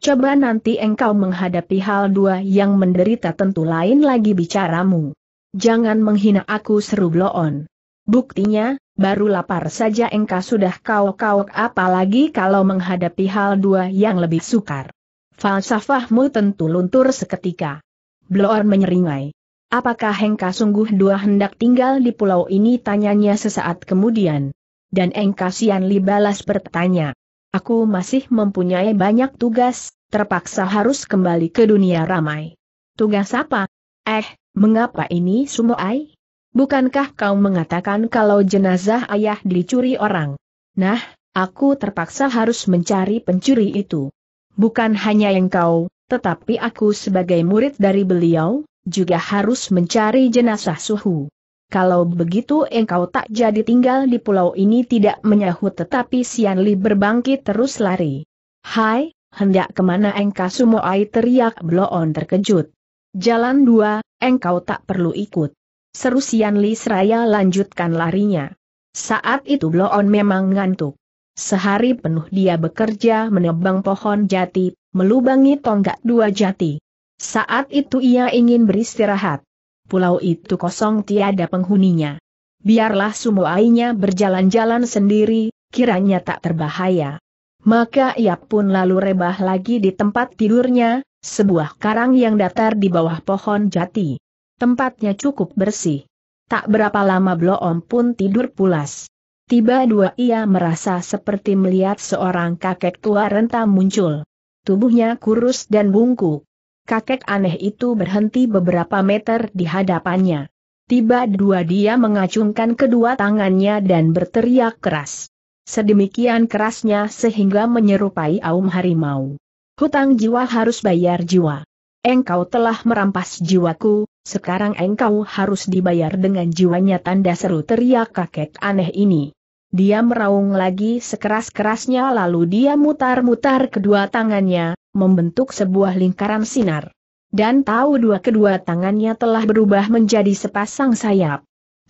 Coba nanti engkau menghadapi hal dua yang menderita tentu lain lagi bicaramu. Jangan menghina aku seru bloon. Buktinya, baru lapar saja engkau sudah kau-kau apalagi kalau menghadapi hal dua yang lebih sukar. Falsafahmu tentu luntur seketika. Bloor menyeringai. Apakah Engkau sungguh dua hendak tinggal di pulau ini tanyanya sesaat kemudian. Dan Engkau Sian Li balas bertanya. Aku masih mempunyai banyak tugas, terpaksa harus kembali ke dunia ramai. Tugas apa? Eh, mengapa ini Sumoai? Bukankah kau mengatakan kalau jenazah ayah dicuri orang? Nah, aku terpaksa harus mencari pencuri itu. Bukan hanya yang kau, tetapi aku sebagai murid dari beliau, juga harus mencari jenazah suhu. Kalau begitu engkau tak jadi tinggal di pulau ini tidak menyahut tetapi Sian berbangkit terus lari. Hai, hendak kemana engkau semua ai teriak Bloon terkejut. Jalan dua, engkau tak perlu ikut. Seru Sian Li Seraya lanjutkan larinya. Saat itu Bloon memang ngantuk. Sehari penuh dia bekerja menebang pohon jati, melubangi tonggak dua jati. Saat itu ia ingin beristirahat. Pulau itu kosong tiada penghuninya. Biarlah semua ainya berjalan-jalan sendiri, kiranya tak terbahaya. Maka ia pun lalu rebah lagi di tempat tidurnya, sebuah karang yang datar di bawah pohon jati. Tempatnya cukup bersih. Tak berapa lama Bloom pun tidur pulas. Tiba dua ia merasa seperti melihat seorang kakek tua renta muncul. Tubuhnya kurus dan bungkuk. Kakek aneh itu berhenti beberapa meter di hadapannya. Tiba dua dia mengacungkan kedua tangannya dan berteriak keras. Sedemikian kerasnya sehingga menyerupai aum harimau. Hutang jiwa harus bayar jiwa engkau telah merampas jiwaku, sekarang engkau harus dibayar dengan jiwanya tanda seru teriak kakek aneh ini. Dia meraung lagi sekeras-kerasnya lalu dia mutar-mutar kedua tangannya, membentuk sebuah lingkaran sinar. Dan tahu dua kedua tangannya telah berubah menjadi sepasang sayap.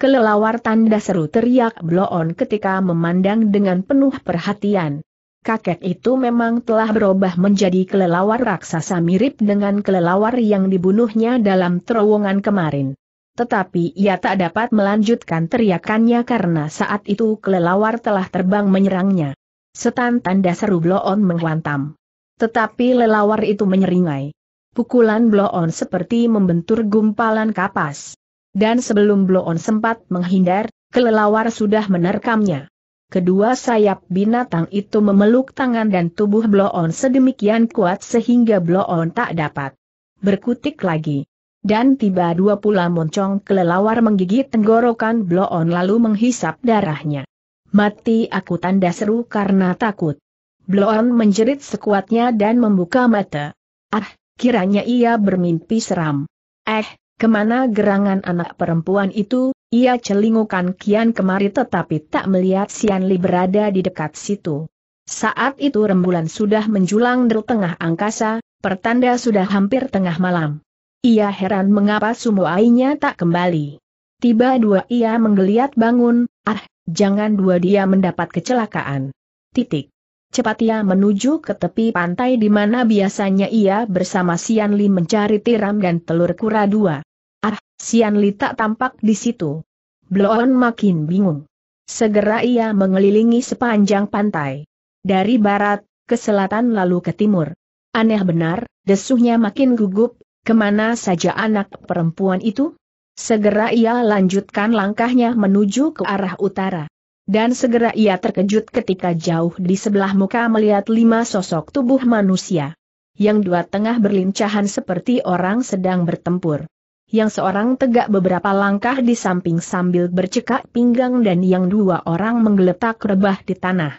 Kelelawar tanda seru teriak bloon ketika memandang dengan penuh perhatian kakek itu memang telah berubah menjadi kelelawar raksasa mirip dengan kelelawar yang dibunuhnya dalam terowongan kemarin. Tetapi ia tak dapat melanjutkan teriakannya karena saat itu kelelawar telah terbang menyerangnya. Setan tanda seru Bloon menghantam. Tetapi lelawar itu menyeringai. Pukulan Bloon seperti membentur gumpalan kapas. Dan sebelum Bloon sempat menghindar, kelelawar sudah menerkamnya. Kedua sayap binatang itu memeluk tangan dan tubuh Bloon sedemikian kuat sehingga Bloon tak dapat berkutik lagi. Dan tiba dua pula moncong kelelawar menggigit tenggorokan Bloon lalu menghisap darahnya. Mati aku tanda seru karena takut. Bloon menjerit sekuatnya dan membuka mata. Ah, kiranya ia bermimpi seram. Eh, Kemana gerangan anak perempuan itu, ia celingukan kian kemari tetapi tak melihat Sian Li berada di dekat situ. Saat itu rembulan sudah menjulang di tengah angkasa, pertanda sudah hampir tengah malam. Ia heran mengapa sumuainya tak kembali. Tiba dua ia menggeliat bangun, ah, jangan dua dia mendapat kecelakaan. Titik. Cepat ia menuju ke tepi pantai di mana biasanya ia bersama Sian mencari tiram dan telur kura dua. Ah, Sian tak tampak di situ. Bloon makin bingung. Segera ia mengelilingi sepanjang pantai. Dari barat, ke selatan lalu ke timur. Aneh benar, desuhnya makin gugup, kemana saja anak perempuan itu? Segera ia lanjutkan langkahnya menuju ke arah utara dan segera ia terkejut ketika jauh di sebelah muka melihat lima sosok tubuh manusia. Yang dua tengah berlincahan seperti orang sedang bertempur. Yang seorang tegak beberapa langkah di samping sambil bercekak pinggang dan yang dua orang menggeletak rebah di tanah.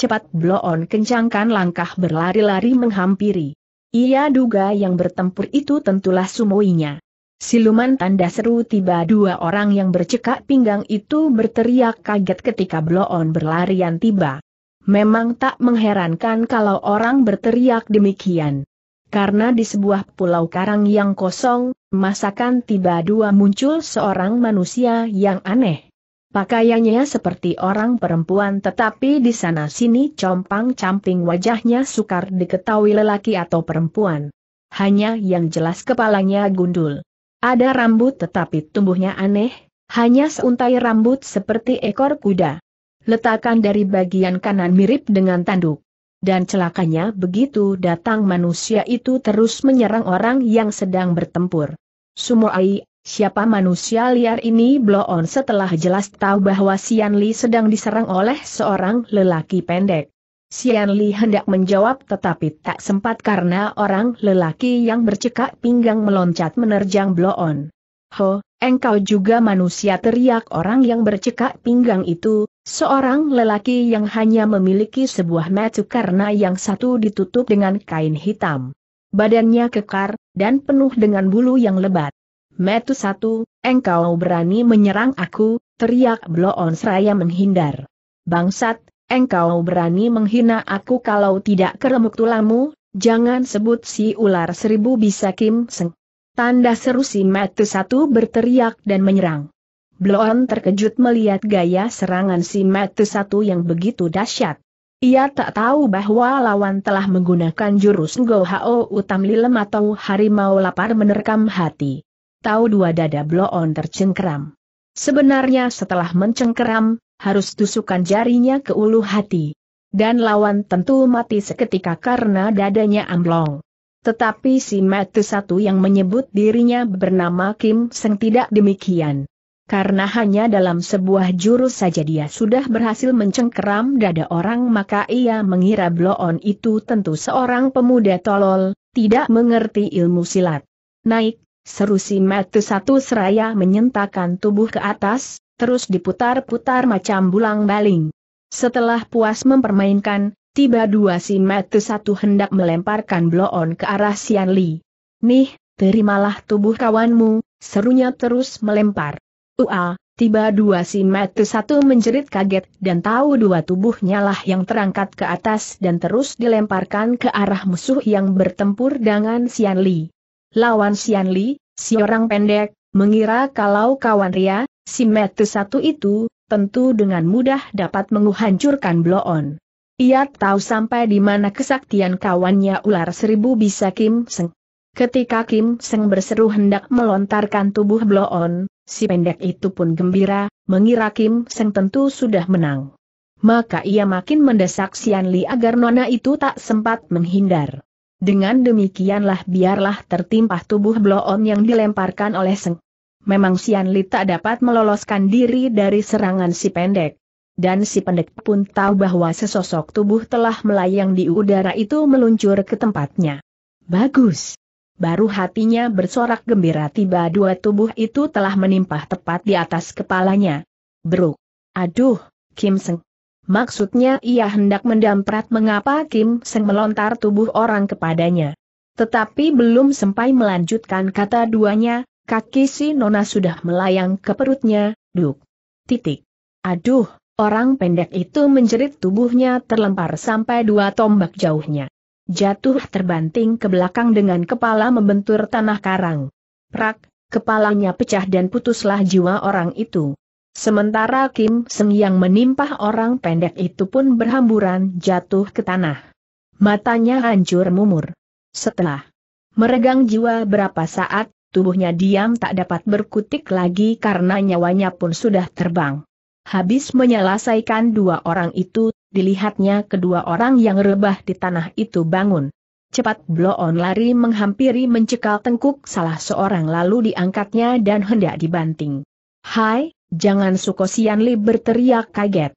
Cepat bloon kencangkan langkah berlari-lari menghampiri. Ia duga yang bertempur itu tentulah sumoinya. Siluman tanda seru tiba dua orang yang bercekak pinggang itu berteriak kaget ketika Bloon berlarian tiba. Memang tak mengherankan kalau orang berteriak demikian. Karena di sebuah pulau karang yang kosong, masakan tiba dua muncul seorang manusia yang aneh. Pakaiannya seperti orang perempuan tetapi di sana sini compang-camping wajahnya sukar diketahui lelaki atau perempuan. Hanya yang jelas kepalanya gundul. Ada rambut tetapi tumbuhnya aneh, hanya seuntai rambut seperti ekor kuda. Letakan dari bagian kanan mirip dengan tanduk. Dan celakanya begitu datang manusia itu terus menyerang orang yang sedang bertempur. Sumoai, siapa manusia liar ini Bloon setelah jelas tahu bahwa Sian Li sedang diserang oleh seorang lelaki pendek. Sian Li hendak menjawab tetapi tak sempat karena orang lelaki yang bercekak pinggang meloncat menerjang bloon. Ho, engkau juga manusia teriak orang yang bercekak pinggang itu, seorang lelaki yang hanya memiliki sebuah metu karena yang satu ditutup dengan kain hitam. Badannya kekar, dan penuh dengan bulu yang lebat. Metu satu, engkau berani menyerang aku, teriak bloon seraya menghindar. Bangsat, engkau berani menghina aku kalau tidak keremuk tulamu, jangan sebut si ular seribu bisa Kim Seng. Tanda seru si Matu satu berteriak dan menyerang. Bloon terkejut melihat gaya serangan si Matu satu yang begitu dahsyat. Ia tak tahu bahwa lawan telah menggunakan jurus Go Hao Utam Lilem atau Harimau Lapar menerkam hati. Tahu dua dada Bloon tercengkeram. Sebenarnya setelah mencengkeram, harus tusukan jarinya ke ulu hati. Dan lawan tentu mati seketika karena dadanya amblong. Tetapi si Matu satu yang menyebut dirinya bernama Kim Seng tidak demikian. Karena hanya dalam sebuah jurus saja dia sudah berhasil mencengkeram dada orang maka ia mengira Bloon itu tentu seorang pemuda tolol, tidak mengerti ilmu silat. Naik, seru si Matu satu seraya menyentakan tubuh ke atas, terus diputar-putar macam bulang baling. Setelah puas mempermainkan, tiba dua si Matu satu hendak melemparkan bloon ke arah Sian Li. Nih, terimalah tubuh kawanmu, serunya terus melempar. Ua, tiba dua si Matu satu menjerit kaget dan tahu dua tubuhnya lah yang terangkat ke atas dan terus dilemparkan ke arah musuh yang bertempur dengan Sian Li. Lawan Sian Li, si orang pendek, mengira kalau kawan Ria, Si mete satu itu, tentu dengan mudah dapat menghancurkan bloon. Ia tahu sampai di mana kesaktian kawannya ular seribu bisa Kim Seng. Ketika Kim Seng berseru hendak melontarkan tubuh bloon, si pendek itu pun gembira, mengira Kim Seng tentu sudah menang. Maka ia makin mendesak Sian Li agar nona itu tak sempat menghindar. Dengan demikianlah biarlah tertimpa tubuh bloon yang dilemparkan oleh Seng memang Sian Li tak dapat meloloskan diri dari serangan si pendek. Dan si pendek pun tahu bahwa sesosok tubuh telah melayang di udara itu meluncur ke tempatnya. Bagus. Baru hatinya bersorak gembira tiba dua tubuh itu telah menimpa tepat di atas kepalanya. Bro, Aduh, Kim Seng. Maksudnya ia hendak mendamprat mengapa Kim Seng melontar tubuh orang kepadanya. Tetapi belum sempai melanjutkan kata duanya, Kaki si Nona sudah melayang ke perutnya, duk. Titik. Aduh, orang pendek itu menjerit tubuhnya terlempar sampai dua tombak jauhnya. Jatuh terbanting ke belakang dengan kepala membentur tanah karang. Prak, kepalanya pecah dan putuslah jiwa orang itu. Sementara Kim Seng yang menimpah orang pendek itu pun berhamburan jatuh ke tanah. Matanya hancur mumur. Setelah meregang jiwa berapa saat, tubuhnya diam tak dapat berkutik lagi karena nyawanya pun sudah terbang. Habis menyelesaikan dua orang itu, dilihatnya kedua orang yang rebah di tanah itu bangun. Cepat bloon lari menghampiri mencekal tengkuk salah seorang lalu diangkatnya dan hendak dibanting. Hai, jangan Sukosianli berteriak kaget.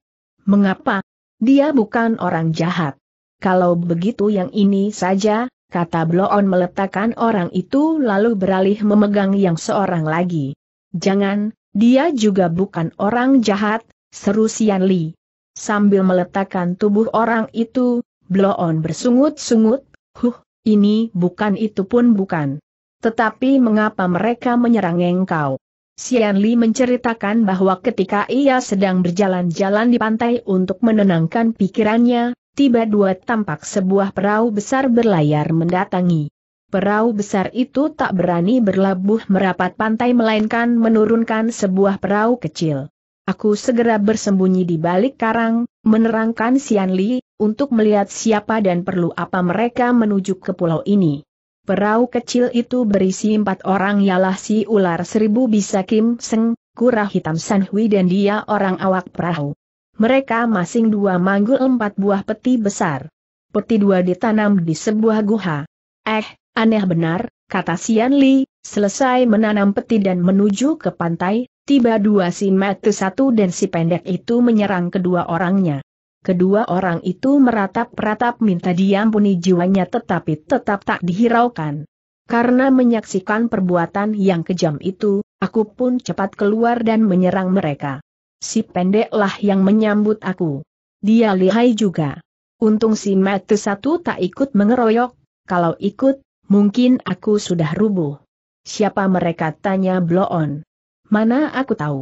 Mengapa? Dia bukan orang jahat. Kalau begitu yang ini saja, kata Bloon meletakkan orang itu lalu beralih memegang yang seorang lagi. Jangan, dia juga bukan orang jahat, seru Sian Li. Sambil meletakkan tubuh orang itu, Bloon bersungut-sungut, huh, ini bukan itu pun bukan. Tetapi mengapa mereka menyerang engkau? Sian Li menceritakan bahwa ketika ia sedang berjalan-jalan di pantai untuk menenangkan pikirannya, tiba dua tampak sebuah perahu besar berlayar mendatangi. Perahu besar itu tak berani berlabuh merapat pantai melainkan menurunkan sebuah perahu kecil. Aku segera bersembunyi di balik karang, menerangkan Sian Li, untuk melihat siapa dan perlu apa mereka menuju ke pulau ini. Perahu kecil itu berisi empat orang ialah si ular seribu bisa Kim Seng, kura hitam San Hui dan dia orang awak perahu mereka masing dua manggul empat buah peti besar. Peti dua ditanam di sebuah guha. Eh, aneh benar, kata Sian Li, selesai menanam peti dan menuju ke pantai, tiba dua si mati satu dan si pendek itu menyerang kedua orangnya. Kedua orang itu meratap-ratap minta diampuni jiwanya tetapi tetap tak dihiraukan. Karena menyaksikan perbuatan yang kejam itu, aku pun cepat keluar dan menyerang mereka si pendeklah yang menyambut aku. Dia lihai juga. Untung si Matu satu tak ikut mengeroyok, kalau ikut, mungkin aku sudah rubuh. Siapa mereka tanya Bloon. Mana aku tahu.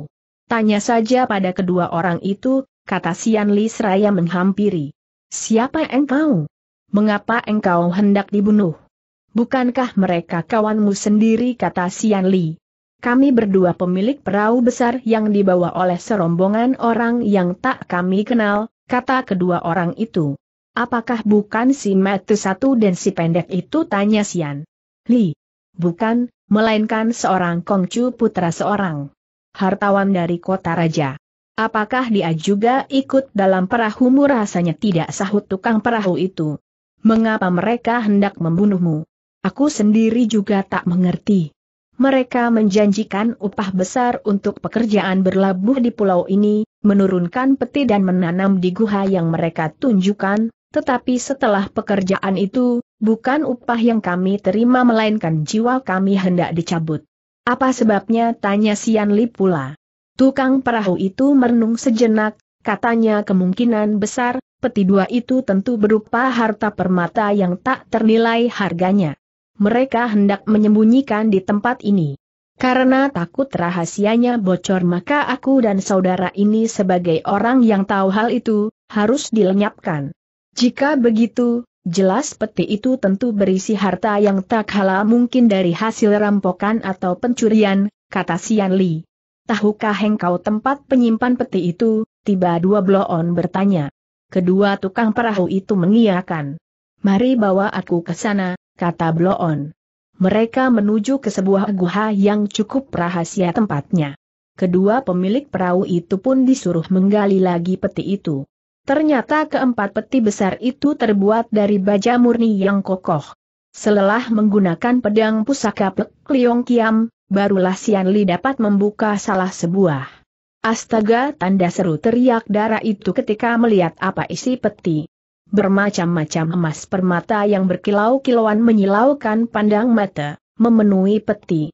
Tanya saja pada kedua orang itu, kata Sian Li seraya menghampiri. Siapa engkau? Mengapa engkau hendak dibunuh? Bukankah mereka kawanmu sendiri kata Sian Li? kami berdua pemilik perahu besar yang dibawa oleh serombongan orang yang tak kami kenal, kata kedua orang itu. Apakah bukan si Matu satu dan si pendek itu tanya Sian? Li. Bukan, melainkan seorang Kongcu putra seorang hartawan dari kota raja. Apakah dia juga ikut dalam perahumu rasanya tidak sahut tukang perahu itu? Mengapa mereka hendak membunuhmu? Aku sendiri juga tak mengerti mereka menjanjikan upah besar untuk pekerjaan berlabuh di pulau ini, menurunkan peti dan menanam di guha yang mereka tunjukkan, tetapi setelah pekerjaan itu, bukan upah yang kami terima melainkan jiwa kami hendak dicabut. Apa sebabnya tanya Sian Li pula. Tukang perahu itu merenung sejenak, katanya kemungkinan besar, peti dua itu tentu berupa harta permata yang tak ternilai harganya mereka hendak menyembunyikan di tempat ini. Karena takut rahasianya bocor maka aku dan saudara ini sebagai orang yang tahu hal itu, harus dilenyapkan. Jika begitu, jelas peti itu tentu berisi harta yang tak halal mungkin dari hasil rampokan atau pencurian, kata Sian Li. Tahukah engkau tempat penyimpan peti itu? Tiba dua bloon bertanya. Kedua tukang perahu itu mengiyakan. Mari bawa aku ke sana, kata Bloon. Mereka menuju ke sebuah guha yang cukup rahasia tempatnya. Kedua pemilik perahu itu pun disuruh menggali lagi peti itu. Ternyata keempat peti besar itu terbuat dari baja murni yang kokoh. Selelah menggunakan pedang pusaka Pek Liong Kiam, barulah Sian Li dapat membuka salah sebuah. Astaga tanda seru teriak darah itu ketika melihat apa isi peti bermacam-macam emas permata yang berkilau-kilauan menyilaukan pandang mata, memenuhi peti.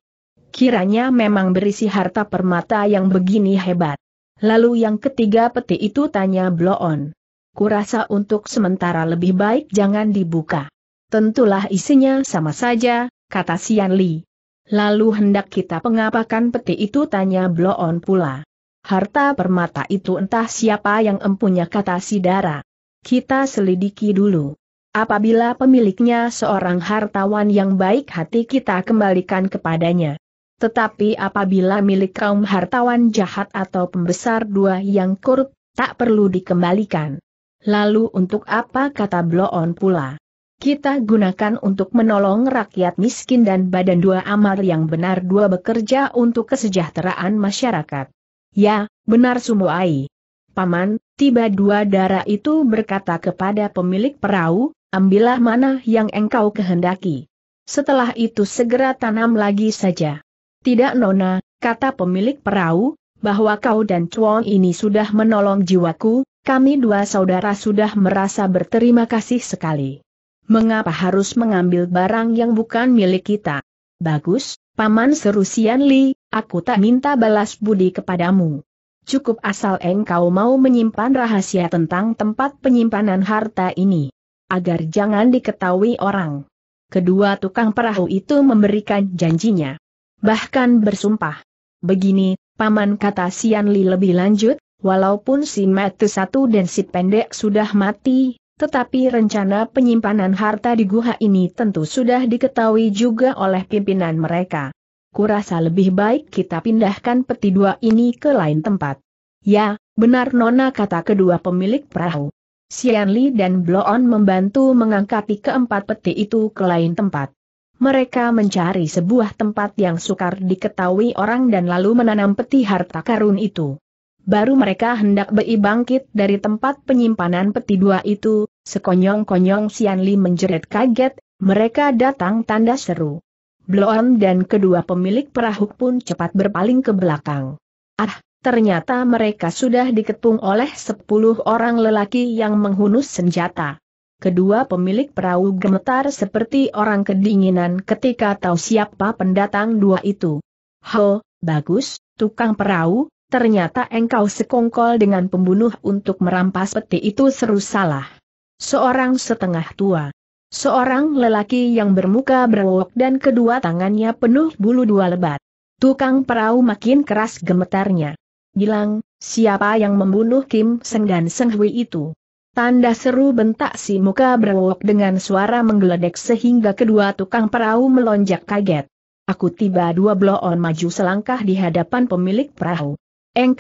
Kiranya memang berisi harta permata yang begini hebat. Lalu yang ketiga peti itu tanya Bloon. Kurasa untuk sementara lebih baik jangan dibuka. Tentulah isinya sama saja, kata Sian Li. Lalu hendak kita pengapakan peti itu tanya Bloon pula. Harta permata itu entah siapa yang empunya kata Sidara. Kita selidiki dulu. Apabila pemiliknya seorang hartawan yang baik hati kita kembalikan kepadanya. Tetapi apabila milik kaum hartawan jahat atau pembesar dua yang korup, tak perlu dikembalikan. Lalu untuk apa kata Bloon pula? Kita gunakan untuk menolong rakyat miskin dan badan dua amal yang benar dua bekerja untuk kesejahteraan masyarakat. Ya, benar Sumuai. Paman, Tiba dua darah itu berkata kepada pemilik perahu, ambillah mana yang engkau kehendaki. Setelah itu segera tanam lagi saja. Tidak nona, kata pemilik perahu, bahwa kau dan Chuan ini sudah menolong jiwaku, kami dua saudara sudah merasa berterima kasih sekali. Mengapa harus mengambil barang yang bukan milik kita? Bagus, Paman seru Sian Li, aku tak minta balas budi kepadamu cukup asal engkau mau menyimpan rahasia tentang tempat penyimpanan harta ini. Agar jangan diketahui orang. Kedua tukang perahu itu memberikan janjinya. Bahkan bersumpah. Begini, Paman kata Sian Li lebih lanjut, walaupun si Matu satu dan si pendek sudah mati, tetapi rencana penyimpanan harta di guha ini tentu sudah diketahui juga oleh pimpinan mereka kurasa lebih baik kita pindahkan peti dua ini ke lain tempat. Ya, benar Nona kata kedua pemilik perahu. Sian Li dan Bloon membantu mengangkati keempat peti itu ke lain tempat. Mereka mencari sebuah tempat yang sukar diketahui orang dan lalu menanam peti harta karun itu. Baru mereka hendak bei bangkit dari tempat penyimpanan peti dua itu, sekonyong-konyong Sian Li menjerit kaget, mereka datang tanda seru. Bloon dan kedua pemilik perahu pun cepat berpaling ke belakang. Ah, ternyata mereka sudah diketung oleh sepuluh orang lelaki yang menghunus senjata. Kedua pemilik perahu gemetar seperti orang kedinginan ketika tahu siapa pendatang dua itu. Ho, bagus, tukang perahu, ternyata engkau sekongkol dengan pembunuh untuk merampas peti itu seru salah. Seorang setengah tua, Seorang lelaki yang bermuka berwok dan kedua tangannya penuh bulu dua lebat. Tukang perahu makin keras gemetarnya. Gilang, siapa yang membunuh Kim Seng dan Seng Hui itu? Tanda seru bentak si muka berwok dengan suara menggeledek sehingga kedua tukang perahu melonjak kaget. Aku tiba dua bloon maju selangkah di hadapan pemilik perahu.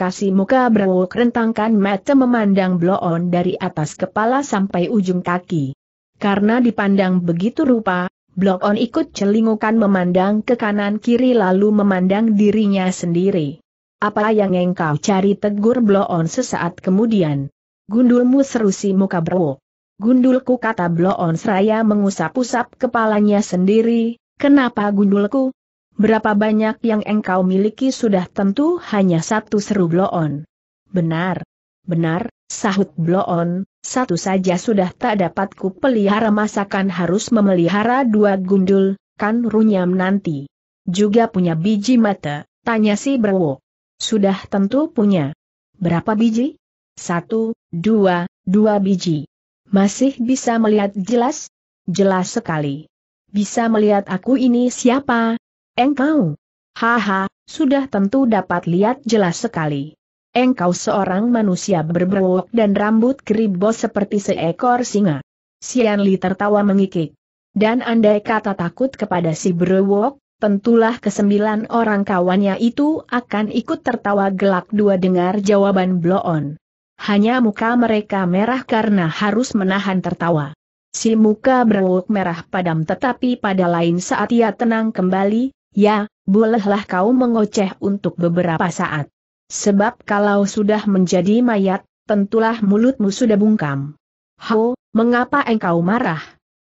si muka berwok rentangkan mata memandang bloon dari atas kepala sampai ujung kaki. Karena dipandang begitu rupa, Blok On ikut celingukan memandang ke kanan kiri lalu memandang dirinya sendiri. Apa yang engkau cari tegur Blok On sesaat kemudian? Gundulmu seru si muka bro. Gundulku kata Blok On seraya mengusap-usap kepalanya sendiri, kenapa gundulku? Berapa banyak yang engkau miliki sudah tentu hanya satu seru Blok On. Benar. Benar, sahut Blok On, satu saja sudah tak dapat ku pelihara masakan harus memelihara dua gundul, kan runyam nanti. Juga punya biji mata, tanya si Brewo. Sudah tentu punya. Berapa biji? Satu, dua, dua biji. Masih bisa melihat jelas? Jelas sekali. Bisa melihat aku ini siapa? Engkau. Haha, sudah tentu dapat lihat jelas sekali engkau seorang manusia berbawak dan rambut keribau seperti seekor singa. Sian Li tertawa mengikik. Dan andai kata takut kepada si berwok, tentulah kesembilan orang kawannya itu akan ikut tertawa gelak dua dengar jawaban Bloon. Hanya muka mereka merah karena harus menahan tertawa. Si muka berwok merah padam tetapi pada lain saat ia tenang kembali, ya, bolehlah kau mengoceh untuk beberapa saat. Sebab kalau sudah menjadi mayat, tentulah mulutmu sudah bungkam. Ho, mengapa engkau marah?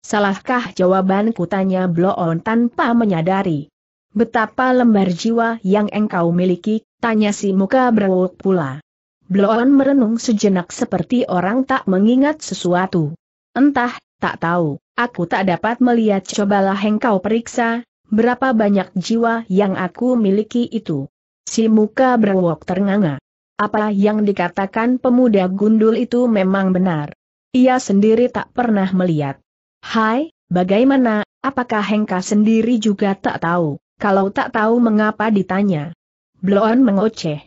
Salahkah Jawaban kutanya Bloon tanpa menyadari? Betapa lembar jiwa yang engkau miliki, tanya si muka berwuk pula. Bloon merenung sejenak seperti orang tak mengingat sesuatu. Entah, tak tahu, aku tak dapat melihat cobalah engkau periksa, berapa banyak jiwa yang aku miliki itu. Si muka berwok ternganga. Apa yang dikatakan pemuda gundul itu memang benar. Ia sendiri tak pernah melihat. Hai, bagaimana, apakah Hengka sendiri juga tak tahu? Kalau tak tahu mengapa ditanya. Bloon mengoceh.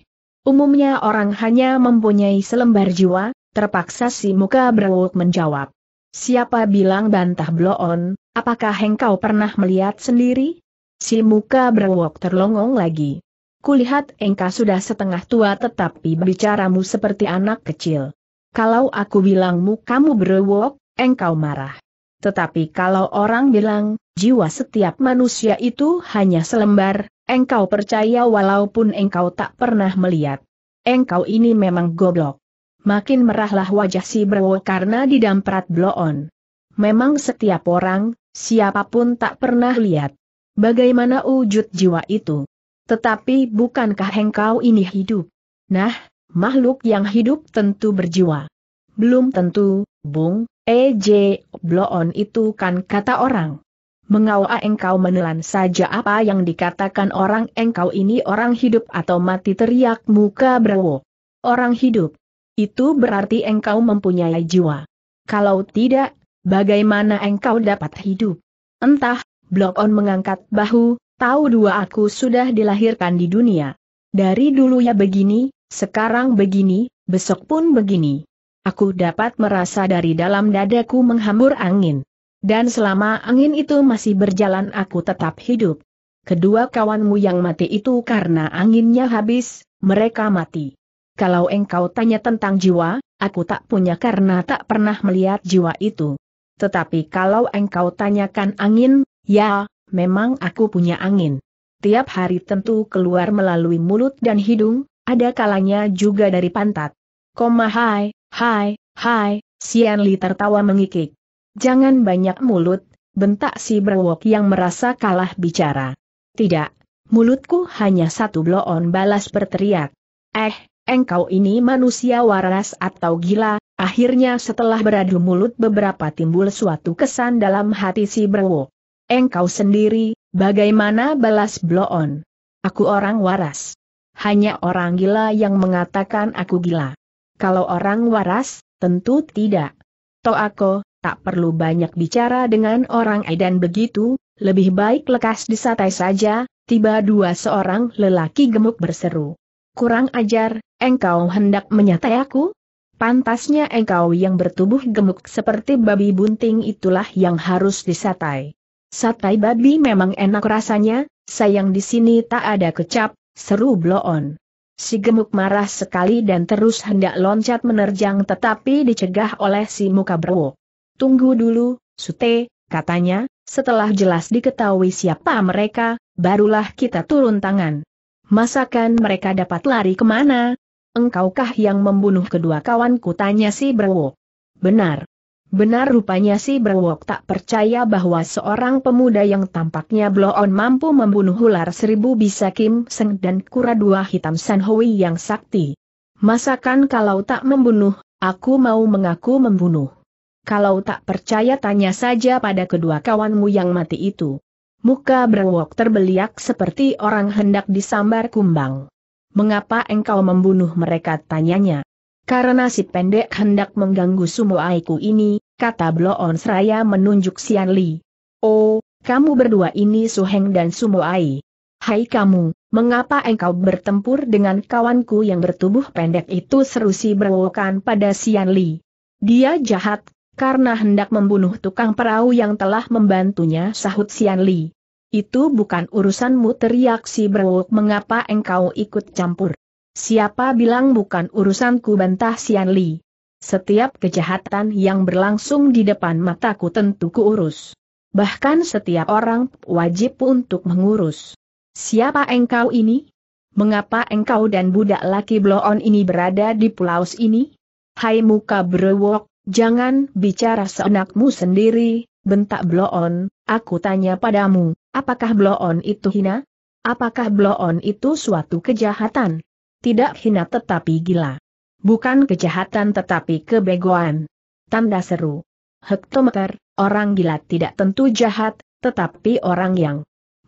Umumnya orang hanya mempunyai selembar jiwa, terpaksa si muka berwok menjawab. Siapa bilang bantah Bloon, apakah Hengkau pernah melihat sendiri? Si muka berwok terlongong lagi. Kulihat engkau sudah setengah tua tetapi bicaramu seperti anak kecil. Kalau aku bilangmu kamu berewok, engkau marah. Tetapi kalau orang bilang, jiwa setiap manusia itu hanya selembar, engkau percaya walaupun engkau tak pernah melihat. Engkau ini memang goblok. Makin merahlah wajah si Brewo karena didamprat bloon. Memang setiap orang, siapapun tak pernah lihat. Bagaimana wujud jiwa itu? Tetapi bukankah engkau ini hidup? Nah, makhluk yang hidup tentu berjiwa. Belum tentu, Bung, EJ, bloon itu kan kata orang. Mengawa engkau menelan saja apa yang dikatakan orang engkau ini orang hidup atau mati teriak muka berwo. Orang hidup. Itu berarti engkau mempunyai jiwa. Kalau tidak, bagaimana engkau dapat hidup? Entah, Bloon mengangkat bahu, Tahu dua aku sudah dilahirkan di dunia. Dari dulu ya begini, sekarang begini, besok pun begini. Aku dapat merasa dari dalam dadaku menghambur angin. Dan selama angin itu masih berjalan aku tetap hidup. Kedua kawanmu yang mati itu karena anginnya habis, mereka mati. Kalau engkau tanya tentang jiwa, aku tak punya karena tak pernah melihat jiwa itu. Tetapi kalau engkau tanyakan angin, ya, memang aku punya angin. Tiap hari tentu keluar melalui mulut dan hidung, ada kalanya juga dari pantat. Koma hai, hai, hai, Sian Li tertawa mengikik. Jangan banyak mulut, bentak si berwok yang merasa kalah bicara. Tidak, mulutku hanya satu bloon balas berteriak. Eh, engkau ini manusia waras atau gila, akhirnya setelah beradu mulut beberapa timbul suatu kesan dalam hati si berwok. Engkau sendiri, bagaimana balas bloon? Aku orang waras. Hanya orang gila yang mengatakan aku gila. Kalau orang waras, tentu tidak. Toh aku tak perlu banyak bicara dengan orang edan begitu, lebih baik lekas disatai saja, tiba dua seorang lelaki gemuk berseru. Kurang ajar, engkau hendak menyatai aku? Pantasnya engkau yang bertubuh gemuk seperti babi bunting itulah yang harus disatai. Satai babi memang enak rasanya, sayang di sini tak ada kecap, seru bloon. Si gemuk marah sekali dan terus hendak loncat menerjang tetapi dicegah oleh si muka bro. Tunggu dulu, Sute, katanya, setelah jelas diketahui siapa mereka, barulah kita turun tangan. Masakan mereka dapat lari kemana? Engkaukah yang membunuh kedua kawanku tanya si bro. Benar, Benar rupanya si Brewok tak percaya bahwa seorang pemuda yang tampaknya bloon mampu membunuh ular seribu bisa Kim Seng dan kura dua hitam San Hui yang sakti. Masakan kalau tak membunuh, aku mau mengaku membunuh. Kalau tak percaya tanya saja pada kedua kawanmu yang mati itu. Muka Brewok terbeliak seperti orang hendak disambar kumbang. Mengapa engkau membunuh mereka tanyanya? Karena si pendek hendak mengganggu sumoaiku ini, kata Bloon Seraya menunjuk Sian Li. Oh, kamu berdua ini Suheng dan Sumo Ai. Hai kamu, mengapa engkau bertempur dengan kawanku yang bertubuh pendek itu seru si berwokan pada Sian Li. Dia jahat, karena hendak membunuh tukang perahu yang telah membantunya sahut Sian Li. Itu bukan urusanmu teriak si berwok kan. mengapa engkau ikut campur. Siapa bilang bukan urusanku bantah Sian Li. Setiap kejahatan yang berlangsung di depan mataku tentu kuurus. Bahkan setiap orang wajib untuk mengurus. Siapa engkau ini? Mengapa engkau dan budak laki bloon ini berada di pulau ini? Hai muka brewok, jangan bicara seenakmu sendiri, bentak bloon, aku tanya padamu, apakah bloon itu hina? Apakah bloon itu suatu kejahatan? tidak hina tetapi gila. Bukan kejahatan tetapi kebegoan. Tanda seru. Hektometer, orang gila tidak tentu jahat, tetapi orang yang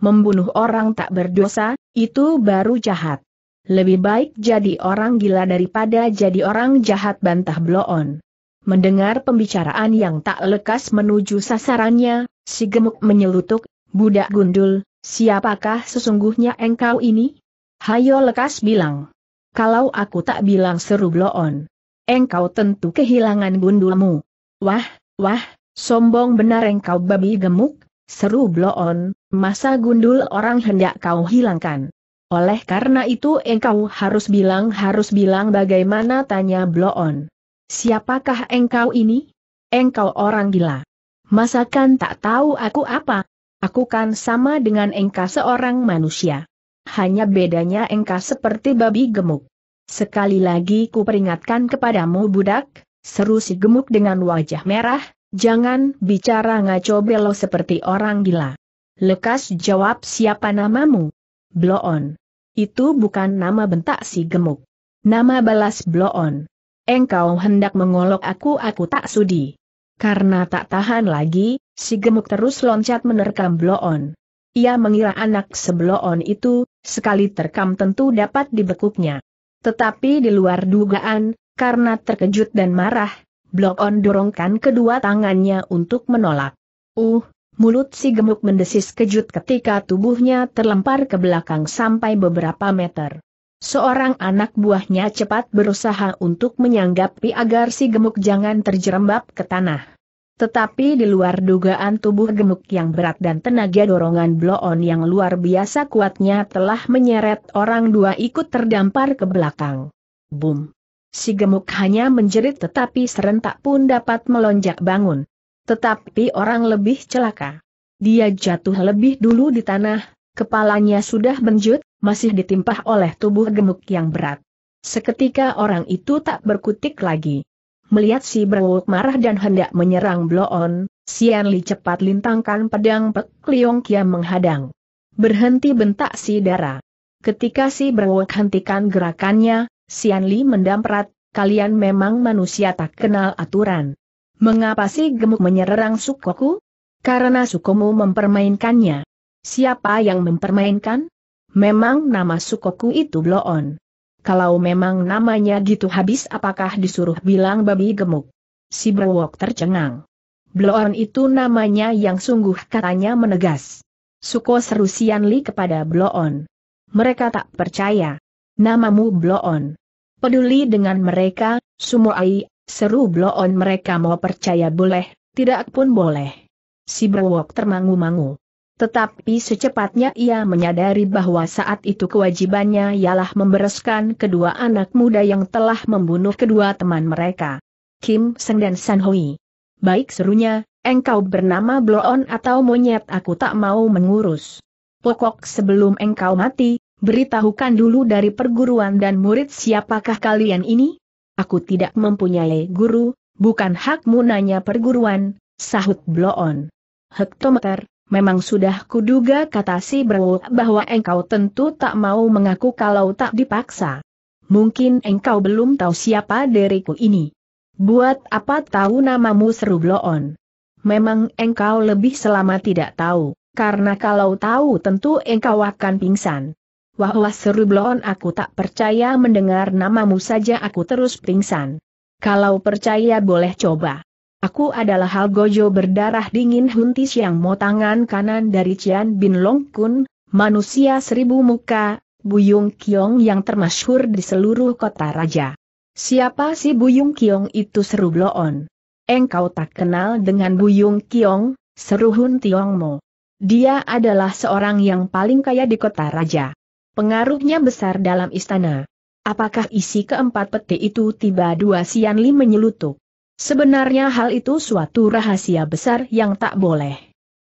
membunuh orang tak berdosa, itu baru jahat. Lebih baik jadi orang gila daripada jadi orang jahat bantah bloon. Mendengar pembicaraan yang tak lekas menuju sasarannya, si gemuk menyelutuk, budak gundul, siapakah sesungguhnya engkau ini? Hayo lekas bilang kalau aku tak bilang seru bloon. Engkau tentu kehilangan gundulmu. Wah, wah, sombong benar engkau babi gemuk, seru bloon, masa gundul orang hendak kau hilangkan. Oleh karena itu engkau harus bilang harus bilang bagaimana tanya bloon. Siapakah engkau ini? Engkau orang gila. Masakan tak tahu aku apa? Aku kan sama dengan engkau seorang manusia hanya bedanya engkau seperti babi gemuk. Sekali lagi ku peringatkan kepadamu budak, seru si gemuk dengan wajah merah, jangan bicara ngaco belo seperti orang gila. Lekas jawab siapa namamu? Bloon. Itu bukan nama bentak si gemuk. Nama balas Bloon. Engkau hendak mengolok aku aku tak sudi. Karena tak tahan lagi, si gemuk terus loncat menerkam Bloon. Ia mengira anak sebloon itu, sekali terkam tentu dapat dibekuknya. Tetapi di luar dugaan, karena terkejut dan marah, Blok On dorongkan kedua tangannya untuk menolak. Uh, mulut si gemuk mendesis kejut ketika tubuhnya terlempar ke belakang sampai beberapa meter. Seorang anak buahnya cepat berusaha untuk menyanggapi agar si gemuk jangan terjerembab ke tanah. Tetapi di luar dugaan tubuh gemuk yang berat dan tenaga dorongan bloon yang luar biasa kuatnya telah menyeret orang dua ikut terdampar ke belakang. Boom! Si gemuk hanya menjerit tetapi serentak pun dapat melonjak bangun. Tetapi orang lebih celaka. Dia jatuh lebih dulu di tanah, kepalanya sudah benjut, masih ditimpah oleh tubuh gemuk yang berat. Seketika orang itu tak berkutik lagi. Melihat si Brewok marah dan hendak menyerang Bloon, Sian Li cepat lintangkan pedang Pek Liong Kiam menghadang. Berhenti bentak si darah. Ketika si Brewok hentikan gerakannya, Sian Li mendamprat, kalian memang manusia tak kenal aturan. Mengapa si gemuk menyerang sukoku? Karena sukomu mempermainkannya. Siapa yang mempermainkan? Memang nama sukoku itu Bloon. Kalau memang namanya gitu habis apakah disuruh bilang babi gemuk? Si Brewok tercengang. Bloon itu namanya yang sungguh katanya menegas. Suko seru Li kepada Bloon. Mereka tak percaya. Namamu Bloon. Peduli dengan mereka, Sumoai, seru Bloon mereka mau percaya boleh, tidak pun boleh. Si Brewok termangu-mangu. Tetapi secepatnya ia menyadari bahwa saat itu kewajibannya ialah membereskan kedua anak muda yang telah membunuh kedua teman mereka. Kim Seng dan San Hui. Baik serunya, engkau bernama Bloon atau monyet aku tak mau mengurus. Pokok sebelum engkau mati, beritahukan dulu dari perguruan dan murid siapakah kalian ini? Aku tidak mempunyai guru, bukan hakmu nanya perguruan, sahut Bloon. Hektometer, Memang sudah kuduga kata si Bro bahwa engkau tentu tak mau mengaku kalau tak dipaksa. Mungkin engkau belum tahu siapa diriku ini. Buat apa tahu namamu seru bloon. Memang engkau lebih selama tidak tahu, karena kalau tahu tentu engkau akan pingsan. Wah wah seru bloon aku tak percaya mendengar namamu saja aku terus pingsan. Kalau percaya boleh coba. Aku adalah Hal Gojo berdarah dingin Huntis yang mau tangan kanan dari Cian Bin Long Kun, manusia seribu muka, Buyung Kiong yang termasyhur di seluruh kota raja. Siapa si Buyung Kiong itu seru Bloon? Engkau tak kenal dengan Buyung Kiong, seru Hun Tiong Mo. Dia adalah seorang yang paling kaya di kota raja. Pengaruhnya besar dalam istana. Apakah isi keempat peti itu tiba dua Sian Li menyelutuk? Sebenarnya hal itu suatu rahasia besar yang tak boleh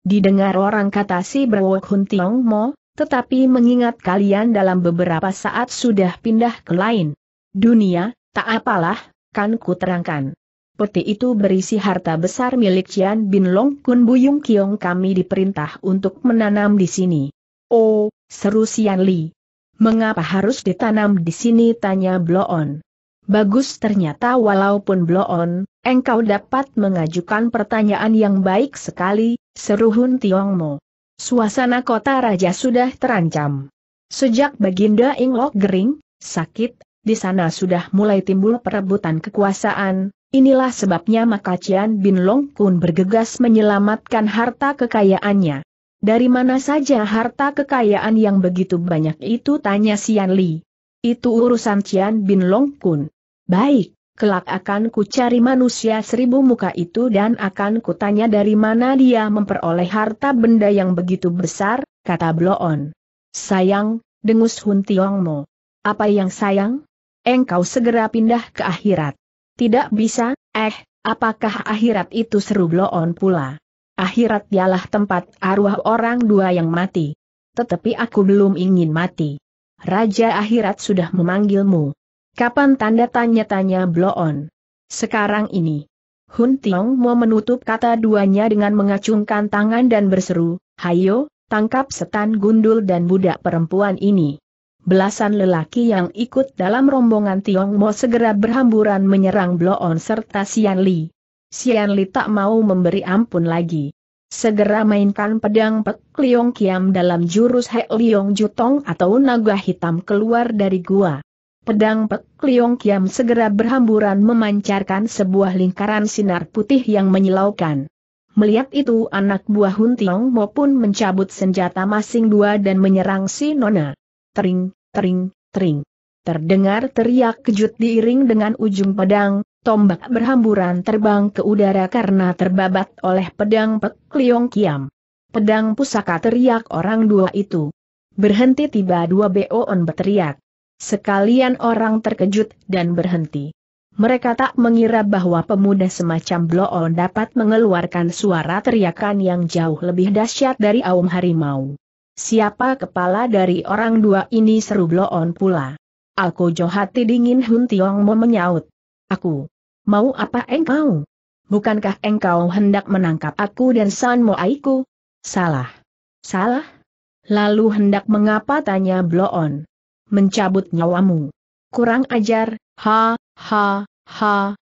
didengar orang kata si Berwok Hun Tiong Mo, tetapi mengingat kalian dalam beberapa saat sudah pindah ke lain dunia, tak apalah, kan ku terangkan. Peti itu berisi harta besar milik Cian Bin Long Kun Buyung Kiong kami diperintah untuk menanam di sini. Oh, seru Sian Li. Mengapa harus ditanam di sini tanya Bloon. Bagus ternyata walaupun Bloon, Engkau dapat mengajukan pertanyaan yang baik sekali, seru Hun Tiongmo. Suasana kota raja sudah terancam. Sejak Baginda Inglok Gering, sakit, di sana sudah mulai timbul perebutan kekuasaan, inilah sebabnya maka Cian Bin Long Kun bergegas menyelamatkan harta kekayaannya. Dari mana saja harta kekayaan yang begitu banyak itu tanya Sian Li. Itu urusan Cian Bin Long Kun. Baik, Kelak akan ku cari manusia seribu muka itu dan akan kutanya dari mana dia memperoleh harta benda yang begitu besar, kata Bloon. Sayang, dengus Hun Tiongmo. Apa yang sayang? Engkau segera pindah ke akhirat. Tidak bisa, eh, apakah akhirat itu seru Bloon pula? Akhirat ialah tempat arwah orang dua yang mati. Tetapi aku belum ingin mati. Raja akhirat sudah memanggilmu. Kapan tanda tanya-tanya Bloon? Sekarang ini. Hun Tiong mau menutup kata duanya dengan mengacungkan tangan dan berseru, Hayo, tangkap setan gundul dan budak perempuan ini. Belasan lelaki yang ikut dalam rombongan Tiong Mo segera berhamburan menyerang Bloon serta Sian Li. Sian Li tak mau memberi ampun lagi. Segera mainkan pedang Pek Liong Kiam dalam jurus He Liong Jutong atau naga hitam keluar dari gua. Pedang Pek Liong Kiam segera berhamburan memancarkan sebuah lingkaran sinar putih yang menyilaukan. Melihat itu anak buah Hun Tiong Mo pun mencabut senjata masing dua dan menyerang si Nona. Tering, tering, tering. Terdengar teriak kejut diiring dengan ujung pedang, tombak berhamburan terbang ke udara karena terbabat oleh pedang Pek Liong Kiam. Pedang pusaka teriak orang dua itu. Berhenti tiba dua boon berteriak sekalian orang terkejut dan berhenti. Mereka tak mengira bahwa pemuda semacam Bloon dapat mengeluarkan suara teriakan yang jauh lebih dahsyat dari Aum Harimau. Siapa kepala dari orang dua ini seru Bloon pula. Aku johati dingin Hun Tiong mau menyaut. Aku. Mau apa engkau? Bukankah engkau hendak menangkap aku dan San aiku? Salah. Salah? Lalu hendak mengapa tanya Bloon mencabut nyawamu. Kurang ajar, ha, ha, ha,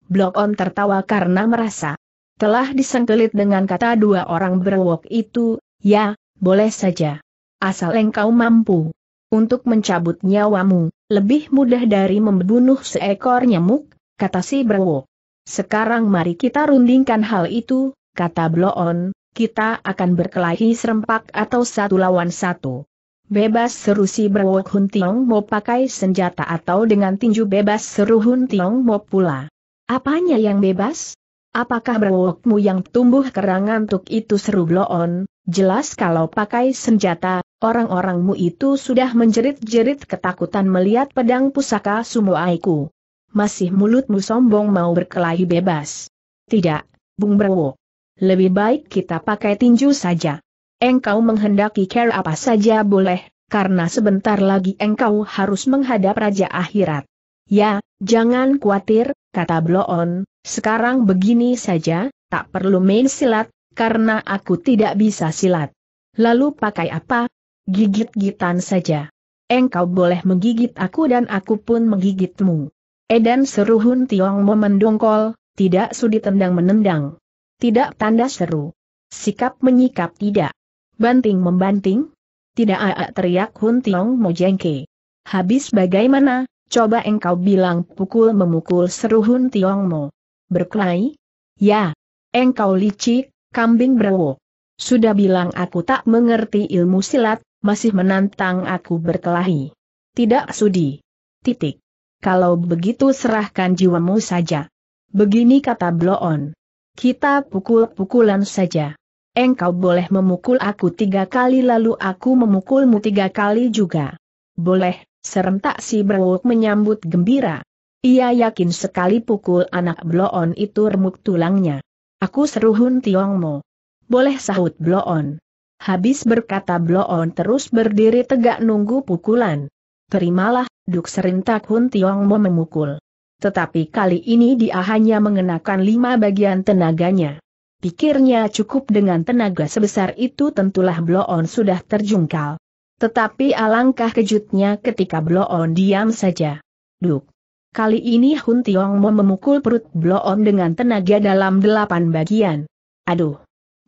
blok on tertawa karena merasa telah disengkelit dengan kata dua orang berwok itu, ya, boleh saja. Asal engkau mampu untuk mencabut nyawamu, lebih mudah dari membunuh seekor nyamuk, kata si berwok. Sekarang mari kita rundingkan hal itu, kata Blok On, kita akan berkelahi serempak atau satu lawan satu. Bebas seru si berwok Hun Tiong mau pakai senjata atau dengan tinju bebas seru Hun Tiong mau pula. Apanya yang bebas? Apakah berwokmu yang tumbuh kerangan tuk itu seru bloon? Jelas kalau pakai senjata, orang-orangmu itu sudah menjerit-jerit ketakutan melihat pedang pusaka sumoaiku. Masih mulutmu sombong mau berkelahi bebas. Tidak, Bung Berwok. Lebih baik kita pakai tinju saja engkau menghendaki care apa saja boleh, karena sebentar lagi engkau harus menghadap Raja Akhirat. Ya, jangan khawatir, kata Bloon, sekarang begini saja, tak perlu main silat, karena aku tidak bisa silat. Lalu pakai apa? Gigit-gitan saja. Engkau boleh menggigit aku dan aku pun menggigitmu. Edan seru Hun Tiong memendongkol, tidak sudi tendang menendang. Tidak tanda seru. Sikap menyikap tidak. Banting membanting? Tidak aa teriak Hun Tiong Mo Jengke. Habis bagaimana, coba engkau bilang pukul memukul seru Hun Tiong Mo. Berkelahi? Ya. Engkau licik, kambing brewo. Sudah bilang aku tak mengerti ilmu silat, masih menantang aku berkelahi. Tidak sudi. Titik. Kalau begitu serahkan jiwamu saja. Begini kata Bloon. Kita pukul-pukulan saja engkau boleh memukul aku tiga kali lalu aku memukulmu tiga kali juga. Boleh, serentak si Brewok menyambut gembira. Ia yakin sekali pukul anak Bloon itu remuk tulangnya. Aku seruhun Tiongmo. Boleh sahut Bloon. Habis berkata Bloon terus berdiri tegak nunggu pukulan. Terimalah, Duk serentak Hun Tiongmo memukul. Tetapi kali ini dia hanya mengenakan lima bagian tenaganya. Pikirnya cukup dengan tenaga sebesar itu tentulah Bloon sudah terjungkal. Tetapi alangkah kejutnya ketika Bloon diam saja. Duk. Kali ini Hun Tiong mau memukul perut Bloon dengan tenaga dalam delapan bagian. Aduh.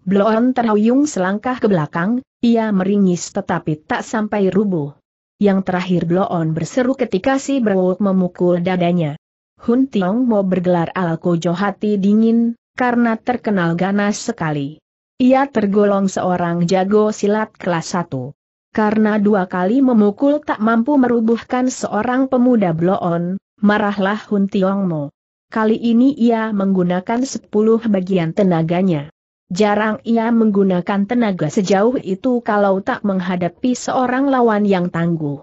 Bloon terhuyung selangkah ke belakang, ia meringis tetapi tak sampai rubuh. Yang terakhir Bloon berseru ketika si Berwok memukul dadanya. Hun Tiong mau bergelar alko johati dingin, karena terkenal ganas sekali. Ia tergolong seorang jago silat kelas 1. Karena dua kali memukul tak mampu merubuhkan seorang pemuda bloon, marahlah Hun Mo. Kali ini ia menggunakan 10 bagian tenaganya. Jarang ia menggunakan tenaga sejauh itu kalau tak menghadapi seorang lawan yang tangguh.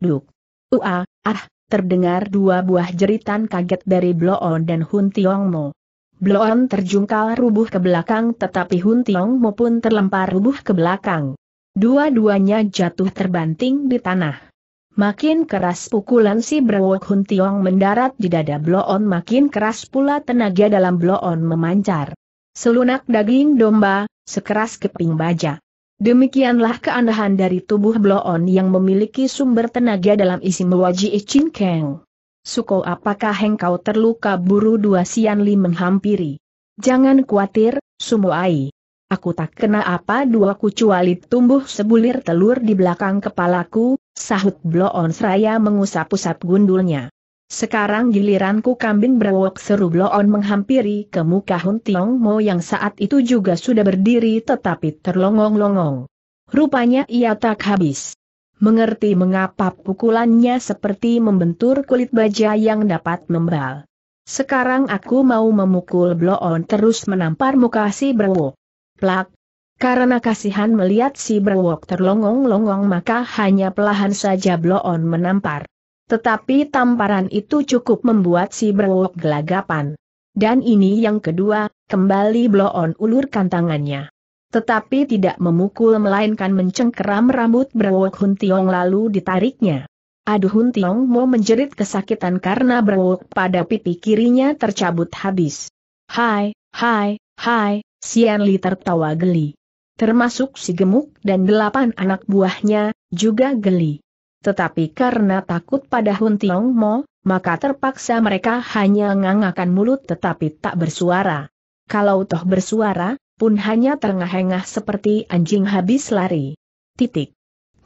Duk. Ua, ah, terdengar dua buah jeritan kaget dari Bloon dan Hun Mo. Bloon terjungkal rubuh ke belakang tetapi Hun Tiong Mo pun terlempar rubuh ke belakang. Dua-duanya jatuh terbanting di tanah. Makin keras pukulan si Brewok Hun Tiong mendarat di dada Bloon makin keras pula tenaga dalam Bloon memancar. Selunak daging domba, sekeras keping baja. Demikianlah keanehan dari tubuh Bloon yang memiliki sumber tenaga dalam isi Mewaji Ichin Keng. Suko apakah engkau terluka buru dua Sianli menghampiri. Jangan khawatir, Sumoai. Aku tak kena apa dua kecuali tumbuh sebulir telur di belakang kepalaku, sahut Bloon Seraya mengusap-usap gundulnya. Sekarang giliranku kambing berwok seru Bloon menghampiri ke muka Hun Tiong Mo yang saat itu juga sudah berdiri tetapi terlongong-longong. Rupanya ia tak habis mengerti mengapa pukulannya seperti membentur kulit baja yang dapat membal. Sekarang aku mau memukul bloon terus menampar muka si Brewok. Plak. Karena kasihan melihat si Brewok terlongong-longong maka hanya pelahan saja bloon menampar. Tetapi tamparan itu cukup membuat si Brewok gelagapan. Dan ini yang kedua, kembali bloon ulurkan tangannya. Tetapi tidak memukul melainkan mencengkeram rambut berwok Hun Tiong lalu ditariknya. Aduh Hun Tiong mau menjerit kesakitan karena berwok pada pipi kirinya tercabut habis. Hai, hai, hai, Sian Li tertawa geli. Termasuk si gemuk dan delapan anak buahnya, juga geli. Tetapi karena takut pada Hun Tiong Mo, maka terpaksa mereka hanya ngangakan mulut tetapi tak bersuara. Kalau toh bersuara, pun hanya terengah-engah seperti anjing habis lari. Titik.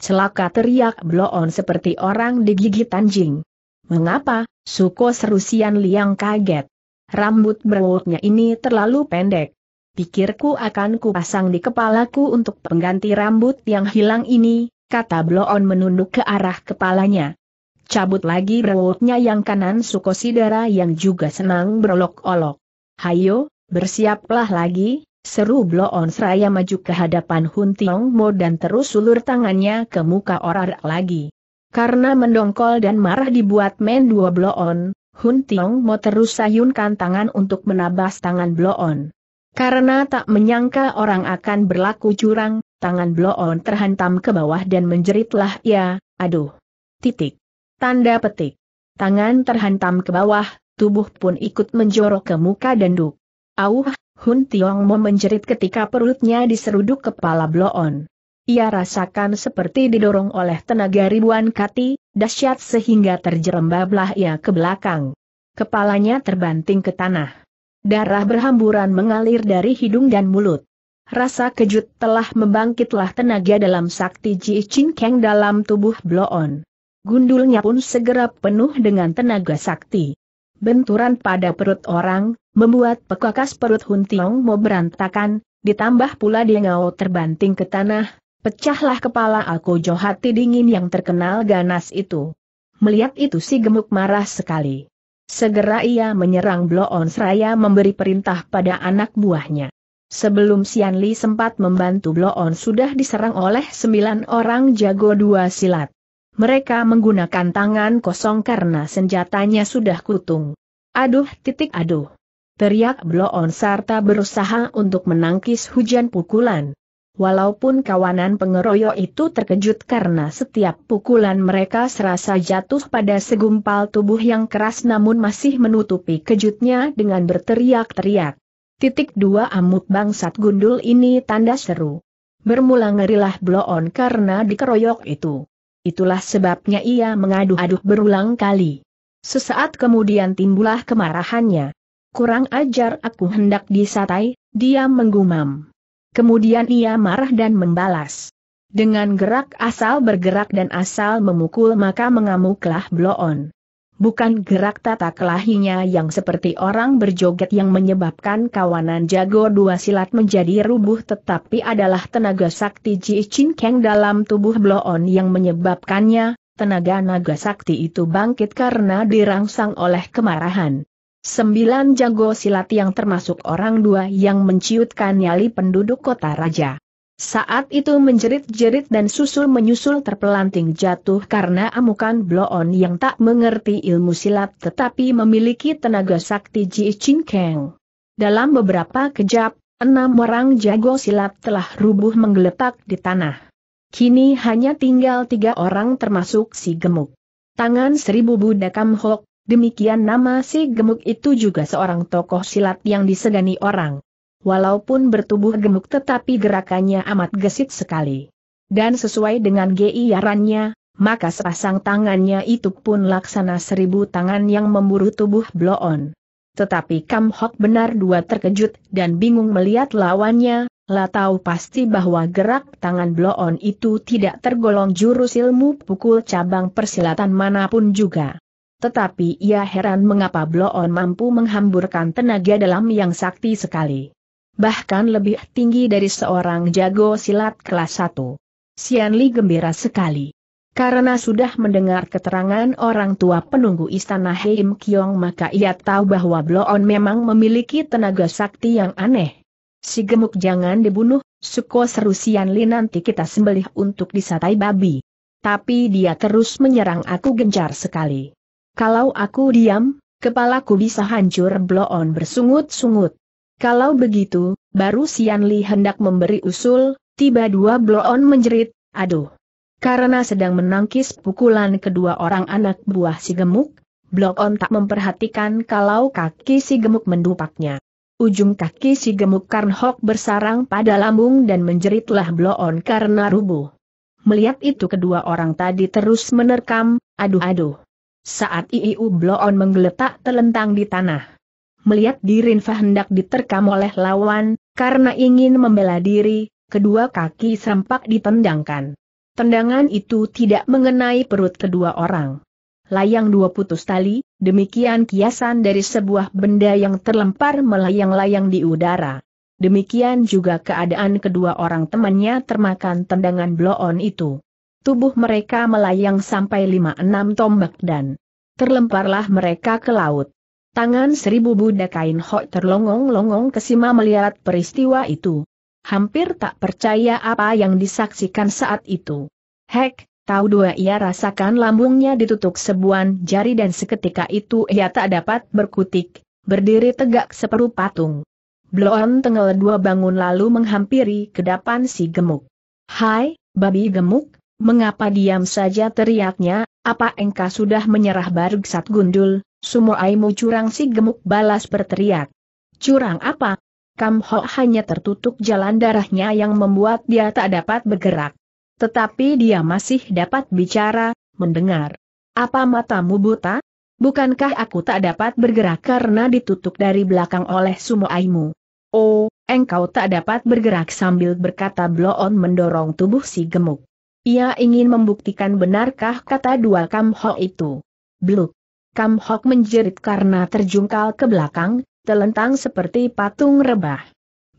Celaka teriak bloon seperti orang digigit anjing. Mengapa, Suko serusian liang kaget. Rambut berwoknya ini terlalu pendek. Pikirku akan kupasang di kepalaku untuk pengganti rambut yang hilang ini, kata Bloon menunduk ke arah kepalanya. Cabut lagi berwoknya yang kanan Suko Sidara yang juga senang berolok-olok. Hayo, bersiaplah lagi, Seru Bloon seraya maju ke hadapan Hun Tiong Mo dan terus ulur tangannya ke muka orang lagi. Karena mendongkol dan marah dibuat men dua Bloon, Hun Tiong Mo terus sayunkan tangan untuk menabas tangan Bloon. Karena tak menyangka orang akan berlaku curang, tangan Bloon terhantam ke bawah dan menjeritlah ya, aduh. Titik. Tanda petik. Tangan terhantam ke bawah, tubuh pun ikut menjorok ke muka dan duk. Auh, Hun Tiong Mo menjerit ketika perutnya diseruduk kepala bloon. Ia rasakan seperti didorong oleh tenaga ribuan kati, dahsyat sehingga terjerembablah ia ke belakang. Kepalanya terbanting ke tanah. Darah berhamburan mengalir dari hidung dan mulut. Rasa kejut telah membangkitlah tenaga dalam sakti Ji Chin Kang dalam tubuh bloon. Gundulnya pun segera penuh dengan tenaga sakti. Benturan pada perut orang, Membuat pekakas perut Hun Tiong mau berantakan, ditambah pula dia ngao terbanting ke tanah, pecahlah kepala aku Johati dingin yang terkenal ganas itu. Melihat itu si gemuk marah sekali. Segera ia menyerang Bloon Seraya memberi perintah pada anak buahnya. Sebelum Sian Li sempat membantu Bloon sudah diserang oleh sembilan orang jago dua silat. Mereka menggunakan tangan kosong karena senjatanya sudah kutung. Aduh titik aduh teriak Bloon serta berusaha untuk menangkis hujan pukulan. Walaupun kawanan pengeroyok itu terkejut karena setiap pukulan mereka serasa jatuh pada segumpal tubuh yang keras namun masih menutupi kejutnya dengan berteriak-teriak. Titik dua amuk bangsat gundul ini tanda seru. Bermula ngerilah Bloon karena dikeroyok itu. Itulah sebabnya ia mengadu-aduh berulang kali. Sesaat kemudian timbullah kemarahannya kurang ajar aku hendak disatai, dia menggumam. Kemudian ia marah dan membalas. Dengan gerak asal bergerak dan asal memukul maka mengamuklah bloon. Bukan gerak tata kelahinya yang seperti orang berjoget yang menyebabkan kawanan jago dua silat menjadi rubuh tetapi adalah tenaga sakti Ji Chin Kang dalam tubuh bloon yang menyebabkannya, tenaga naga sakti itu bangkit karena dirangsang oleh kemarahan. Sembilan jago silat yang termasuk orang dua yang menciutkan nyali penduduk kota raja. Saat itu menjerit-jerit dan susul-menyusul terpelanting jatuh karena amukan bloon yang tak mengerti ilmu silat tetapi memiliki tenaga sakti Ji Ching Dalam beberapa kejap, enam orang jago silat telah rubuh menggeletak di tanah. Kini hanya tinggal tiga orang termasuk si gemuk. Tangan seribu Buddha Hok. Demikian nama si gemuk itu juga seorang tokoh silat yang disegani orang. Walaupun bertubuh gemuk tetapi gerakannya amat gesit sekali. Dan sesuai dengan geiarannya, maka sepasang tangannya itu pun laksana seribu tangan yang memburu tubuh Bloon. Tetapi Kam Hok benar dua terkejut dan bingung melihat lawannya, lah tahu pasti bahwa gerak tangan Bloon itu tidak tergolong jurus ilmu pukul cabang persilatan manapun juga. Tetapi ia heran mengapa Bloon mampu menghamburkan tenaga dalam yang sakti sekali. Bahkan lebih tinggi dari seorang jago silat kelas 1. Sian Li gembira sekali. Karena sudah mendengar keterangan orang tua penunggu istana Heim Kiong maka ia tahu bahwa Bloon memang memiliki tenaga sakti yang aneh. Si gemuk jangan dibunuh, suko seru Sian Li nanti kita sembelih untuk disatai babi. Tapi dia terus menyerang aku gencar sekali. Kalau aku diam, kepalaku bisa hancur bloon bersungut-sungut. Kalau begitu, baru Sian Li hendak memberi usul, tiba dua bloon menjerit, aduh. Karena sedang menangkis pukulan kedua orang anak buah si gemuk, bloon tak memperhatikan kalau kaki si gemuk mendupaknya. Ujung kaki si gemuk Karn bersarang pada lambung dan menjeritlah bloon karena rubuh. Melihat itu kedua orang tadi terus menerkam, aduh-aduh. Saat Iiu Bloon menggeletak telentang di tanah. Melihat Dirinfa hendak diterkam oleh lawan, karena ingin membela diri, kedua kaki serempak ditendangkan. Tendangan itu tidak mengenai perut kedua orang. Layang dua putus tali, demikian kiasan dari sebuah benda yang terlempar melayang-layang di udara. Demikian juga keadaan kedua orang temannya termakan tendangan bloon itu tubuh mereka melayang sampai lima enam tombak dan terlemparlah mereka ke laut. Tangan seribu budak kain hok terlongong-longong kesima melihat peristiwa itu. Hampir tak percaya apa yang disaksikan saat itu. Hek, tahu dua ia rasakan lambungnya ditutup sebuan jari dan seketika itu ia tak dapat berkutik, berdiri tegak seperu patung. Bloon tengel dua bangun lalu menghampiri kedapan si gemuk. Hai, babi gemuk, Mengapa diam saja teriaknya, apa engkau sudah menyerah saat Gundul, semua aimu curang si gemuk balas berteriak. Curang apa? Kam Ho hanya tertutup jalan darahnya yang membuat dia tak dapat bergerak. Tetapi dia masih dapat bicara, mendengar. Apa matamu buta? Bukankah aku tak dapat bergerak karena ditutup dari belakang oleh Sumo aimu? Oh, engkau tak dapat bergerak sambil berkata Bloon mendorong tubuh si gemuk. Ia ingin membuktikan benarkah kata dua Kam Ho itu. Bluk. Kam Hok menjerit karena terjungkal ke belakang, telentang seperti patung rebah.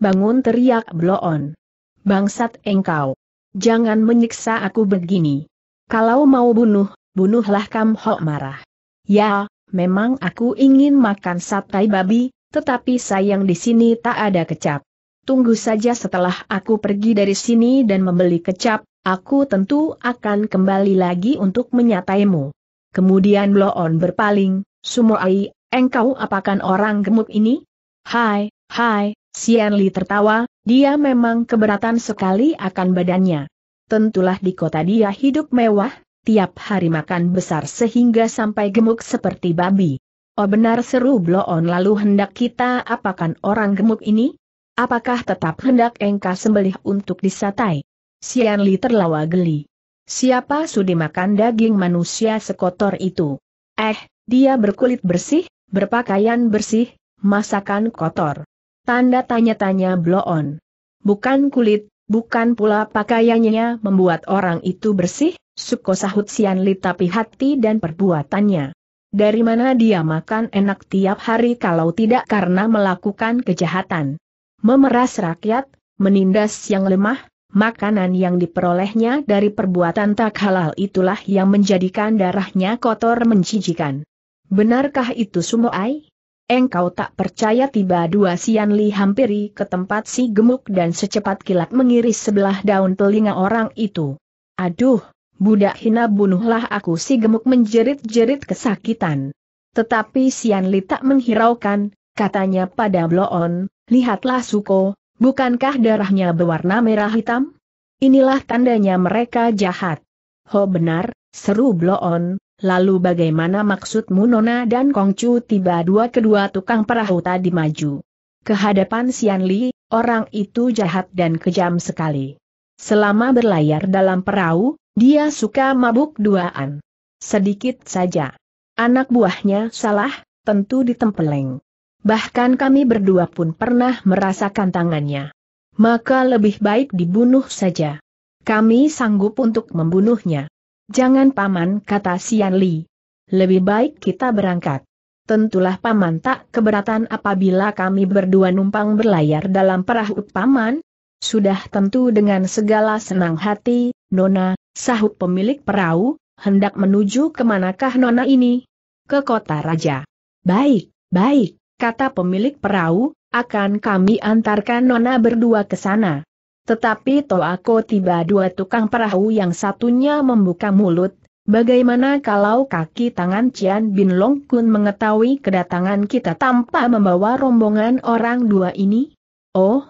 Bangun teriak Bloon. Bangsat engkau. Jangan menyiksa aku begini. Kalau mau bunuh, bunuhlah Kam Hok marah. Ya, memang aku ingin makan satai babi, tetapi sayang di sini tak ada kecap. Tunggu saja setelah aku pergi dari sini dan membeli kecap, Aku tentu akan kembali lagi untuk menyataimu. Kemudian Bloon berpaling, Sumoai, engkau apakan orang gemuk ini? Hai, hai, Sian Li tertawa, dia memang keberatan sekali akan badannya. Tentulah di kota dia hidup mewah, tiap hari makan besar sehingga sampai gemuk seperti babi. Oh benar seru Bloon lalu hendak kita apakan orang gemuk ini? Apakah tetap hendak engkau sembelih untuk disatai? Sian Li terlawa geli. Siapa sudi makan daging manusia sekotor itu? Eh, dia berkulit bersih, berpakaian bersih, masakan kotor. Tanda tanya-tanya bloon. Bukan kulit, bukan pula pakaiannya membuat orang itu bersih, suko sahut Sian Li tapi hati dan perbuatannya. Dari mana dia makan enak tiap hari kalau tidak karena melakukan kejahatan. Memeras rakyat, menindas yang lemah, makanan yang diperolehnya dari perbuatan tak halal itulah yang menjadikan darahnya kotor menjijikan. Benarkah itu Sumoai? Engkau tak percaya tiba dua Sian hampiri ke tempat si gemuk dan secepat kilat mengiris sebelah daun telinga orang itu. Aduh, budak hina bunuhlah aku si gemuk menjerit-jerit kesakitan. Tetapi Sian tak menghiraukan, katanya pada Bloon, lihatlah Suko, Bukankah darahnya berwarna merah hitam? Inilah tandanya mereka jahat. Ho benar, seru Bloon, lalu bagaimana maksudmu Nona dan Kongcu tiba dua kedua tukang perahu tadi maju. Kehadapan Sian Li, orang itu jahat dan kejam sekali. Selama berlayar dalam perahu, dia suka mabuk duaan. Sedikit saja. Anak buahnya salah, tentu ditempeleng bahkan kami berdua pun pernah merasakan tangannya. Maka lebih baik dibunuh saja. Kami sanggup untuk membunuhnya. Jangan paman, kata Sian Li. Lebih baik kita berangkat. Tentulah paman tak keberatan apabila kami berdua numpang berlayar dalam perahu paman. Sudah tentu dengan segala senang hati, Nona, sahut pemilik perahu, hendak menuju kemanakah Nona ini? Ke kota raja. Baik, baik kata pemilik perahu, akan kami antarkan Nona berdua ke sana. Tetapi aku tiba dua tukang perahu yang satunya membuka mulut, bagaimana kalau kaki tangan Cian Bin Long Kun mengetahui kedatangan kita tanpa membawa rombongan orang dua ini? Oh,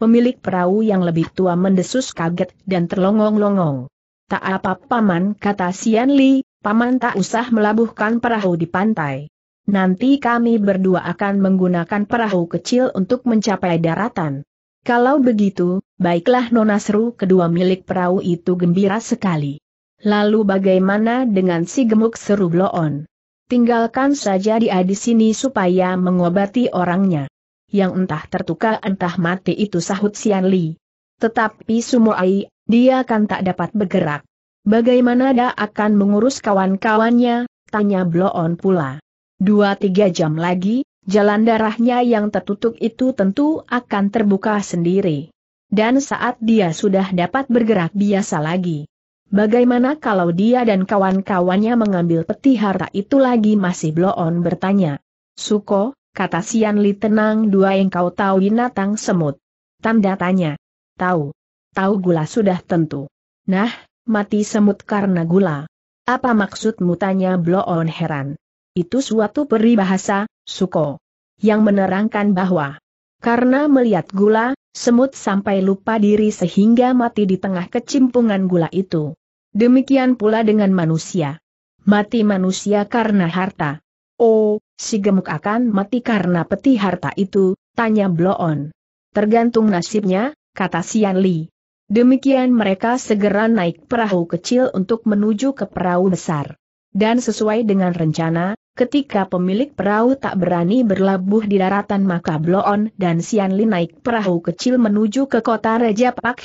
pemilik perahu yang lebih tua mendesus kaget dan terlongong-longong. Tak apa paman kata Sian Li, paman tak usah melabuhkan perahu di pantai. Nanti kami berdua akan menggunakan perahu kecil untuk mencapai daratan. Kalau begitu, baiklah Nona Seru kedua milik perahu itu gembira sekali. Lalu bagaimana dengan si gemuk Seru Bloon? Tinggalkan saja dia di sini supaya mengobati orangnya. Yang entah tertukar entah mati itu sahut Sian Li. Tetapi Sumoai, dia kan tak dapat bergerak. Bagaimana dia akan mengurus kawan-kawannya, tanya Bloon pula. Dua-tiga jam lagi, jalan darahnya yang tertutup itu tentu akan terbuka sendiri. Dan saat dia sudah dapat bergerak biasa lagi. Bagaimana kalau dia dan kawan-kawannya mengambil peti harta itu lagi masih Bloon bertanya. Suko, kata Sian Li tenang dua yang kau tahu binatang semut. Tanda tanya. Tahu. Tahu gula sudah tentu. Nah, mati semut karena gula. Apa maksudmu tanya Bloon heran. Itu suatu peribahasa, Suko, yang menerangkan bahwa karena melihat gula, semut sampai lupa diri sehingga mati di tengah kecimpungan gula itu. Demikian pula dengan manusia. Mati manusia karena harta. Oh, si gemuk akan mati karena peti harta itu, tanya Bloon. Tergantung nasibnya, kata Sian Li. Demikian mereka segera naik perahu kecil untuk menuju ke perahu besar. Dan sesuai dengan rencana, Ketika pemilik perahu tak berani berlabuh di daratan maka Bloon dan Sian Lin naik perahu kecil menuju ke kota Raja Pak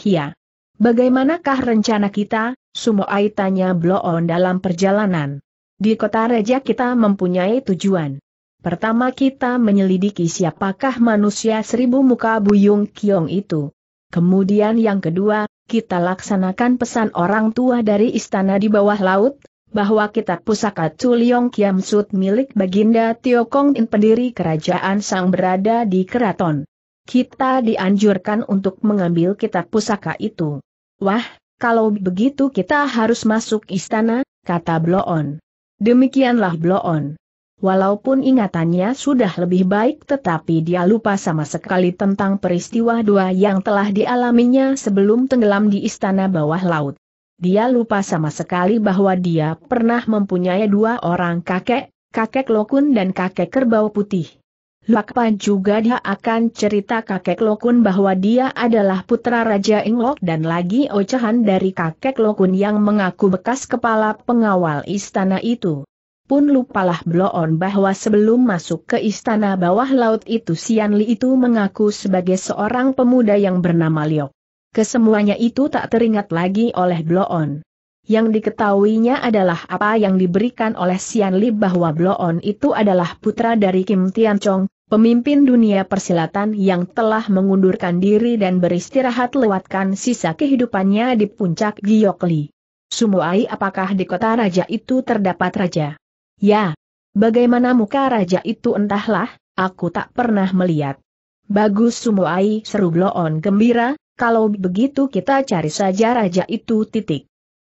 Bagaimanakah rencana kita? Sumoai tanya Bloon dalam perjalanan. Di kota Raja kita mempunyai tujuan. Pertama kita menyelidiki siapakah manusia seribu muka Buyung Kiong itu. Kemudian yang kedua, kita laksanakan pesan orang tua dari istana di bawah laut, bahwa kitab pusaka Tuliong Kiam Sut milik Baginda Tio Kong In pendiri kerajaan Sang berada di keraton. Kita dianjurkan untuk mengambil kitab pusaka itu. Wah, kalau begitu kita harus masuk istana, kata Bloon. Demikianlah Bloon. Walaupun ingatannya sudah lebih baik tetapi dia lupa sama sekali tentang peristiwa dua yang telah dialaminya sebelum tenggelam di istana bawah laut dia lupa sama sekali bahwa dia pernah mempunyai dua orang kakek, kakek Lokun dan kakek Kerbau Putih. Lakpa juga dia akan cerita kakek Lokun bahwa dia adalah putra Raja Inglok dan lagi ocehan dari kakek Lokun yang mengaku bekas kepala pengawal istana itu. Pun lupalah Bloon bahwa sebelum masuk ke istana bawah laut itu Sian Li itu mengaku sebagai seorang pemuda yang bernama Liok. Kesemuanya itu tak teringat lagi oleh Bloon. Yang diketahuinya adalah apa yang diberikan oleh Sian Li bahwa Bloon itu adalah putra dari Kim Tian Chong, pemimpin dunia persilatan yang telah mengundurkan diri dan beristirahat lewatkan sisa kehidupannya di puncak Li. Sumuai apakah di kota raja itu terdapat raja? Ya. Bagaimana muka raja itu entahlah, aku tak pernah melihat. Bagus Sumuai seru Bloon gembira, kalau begitu kita cari saja raja itu titik.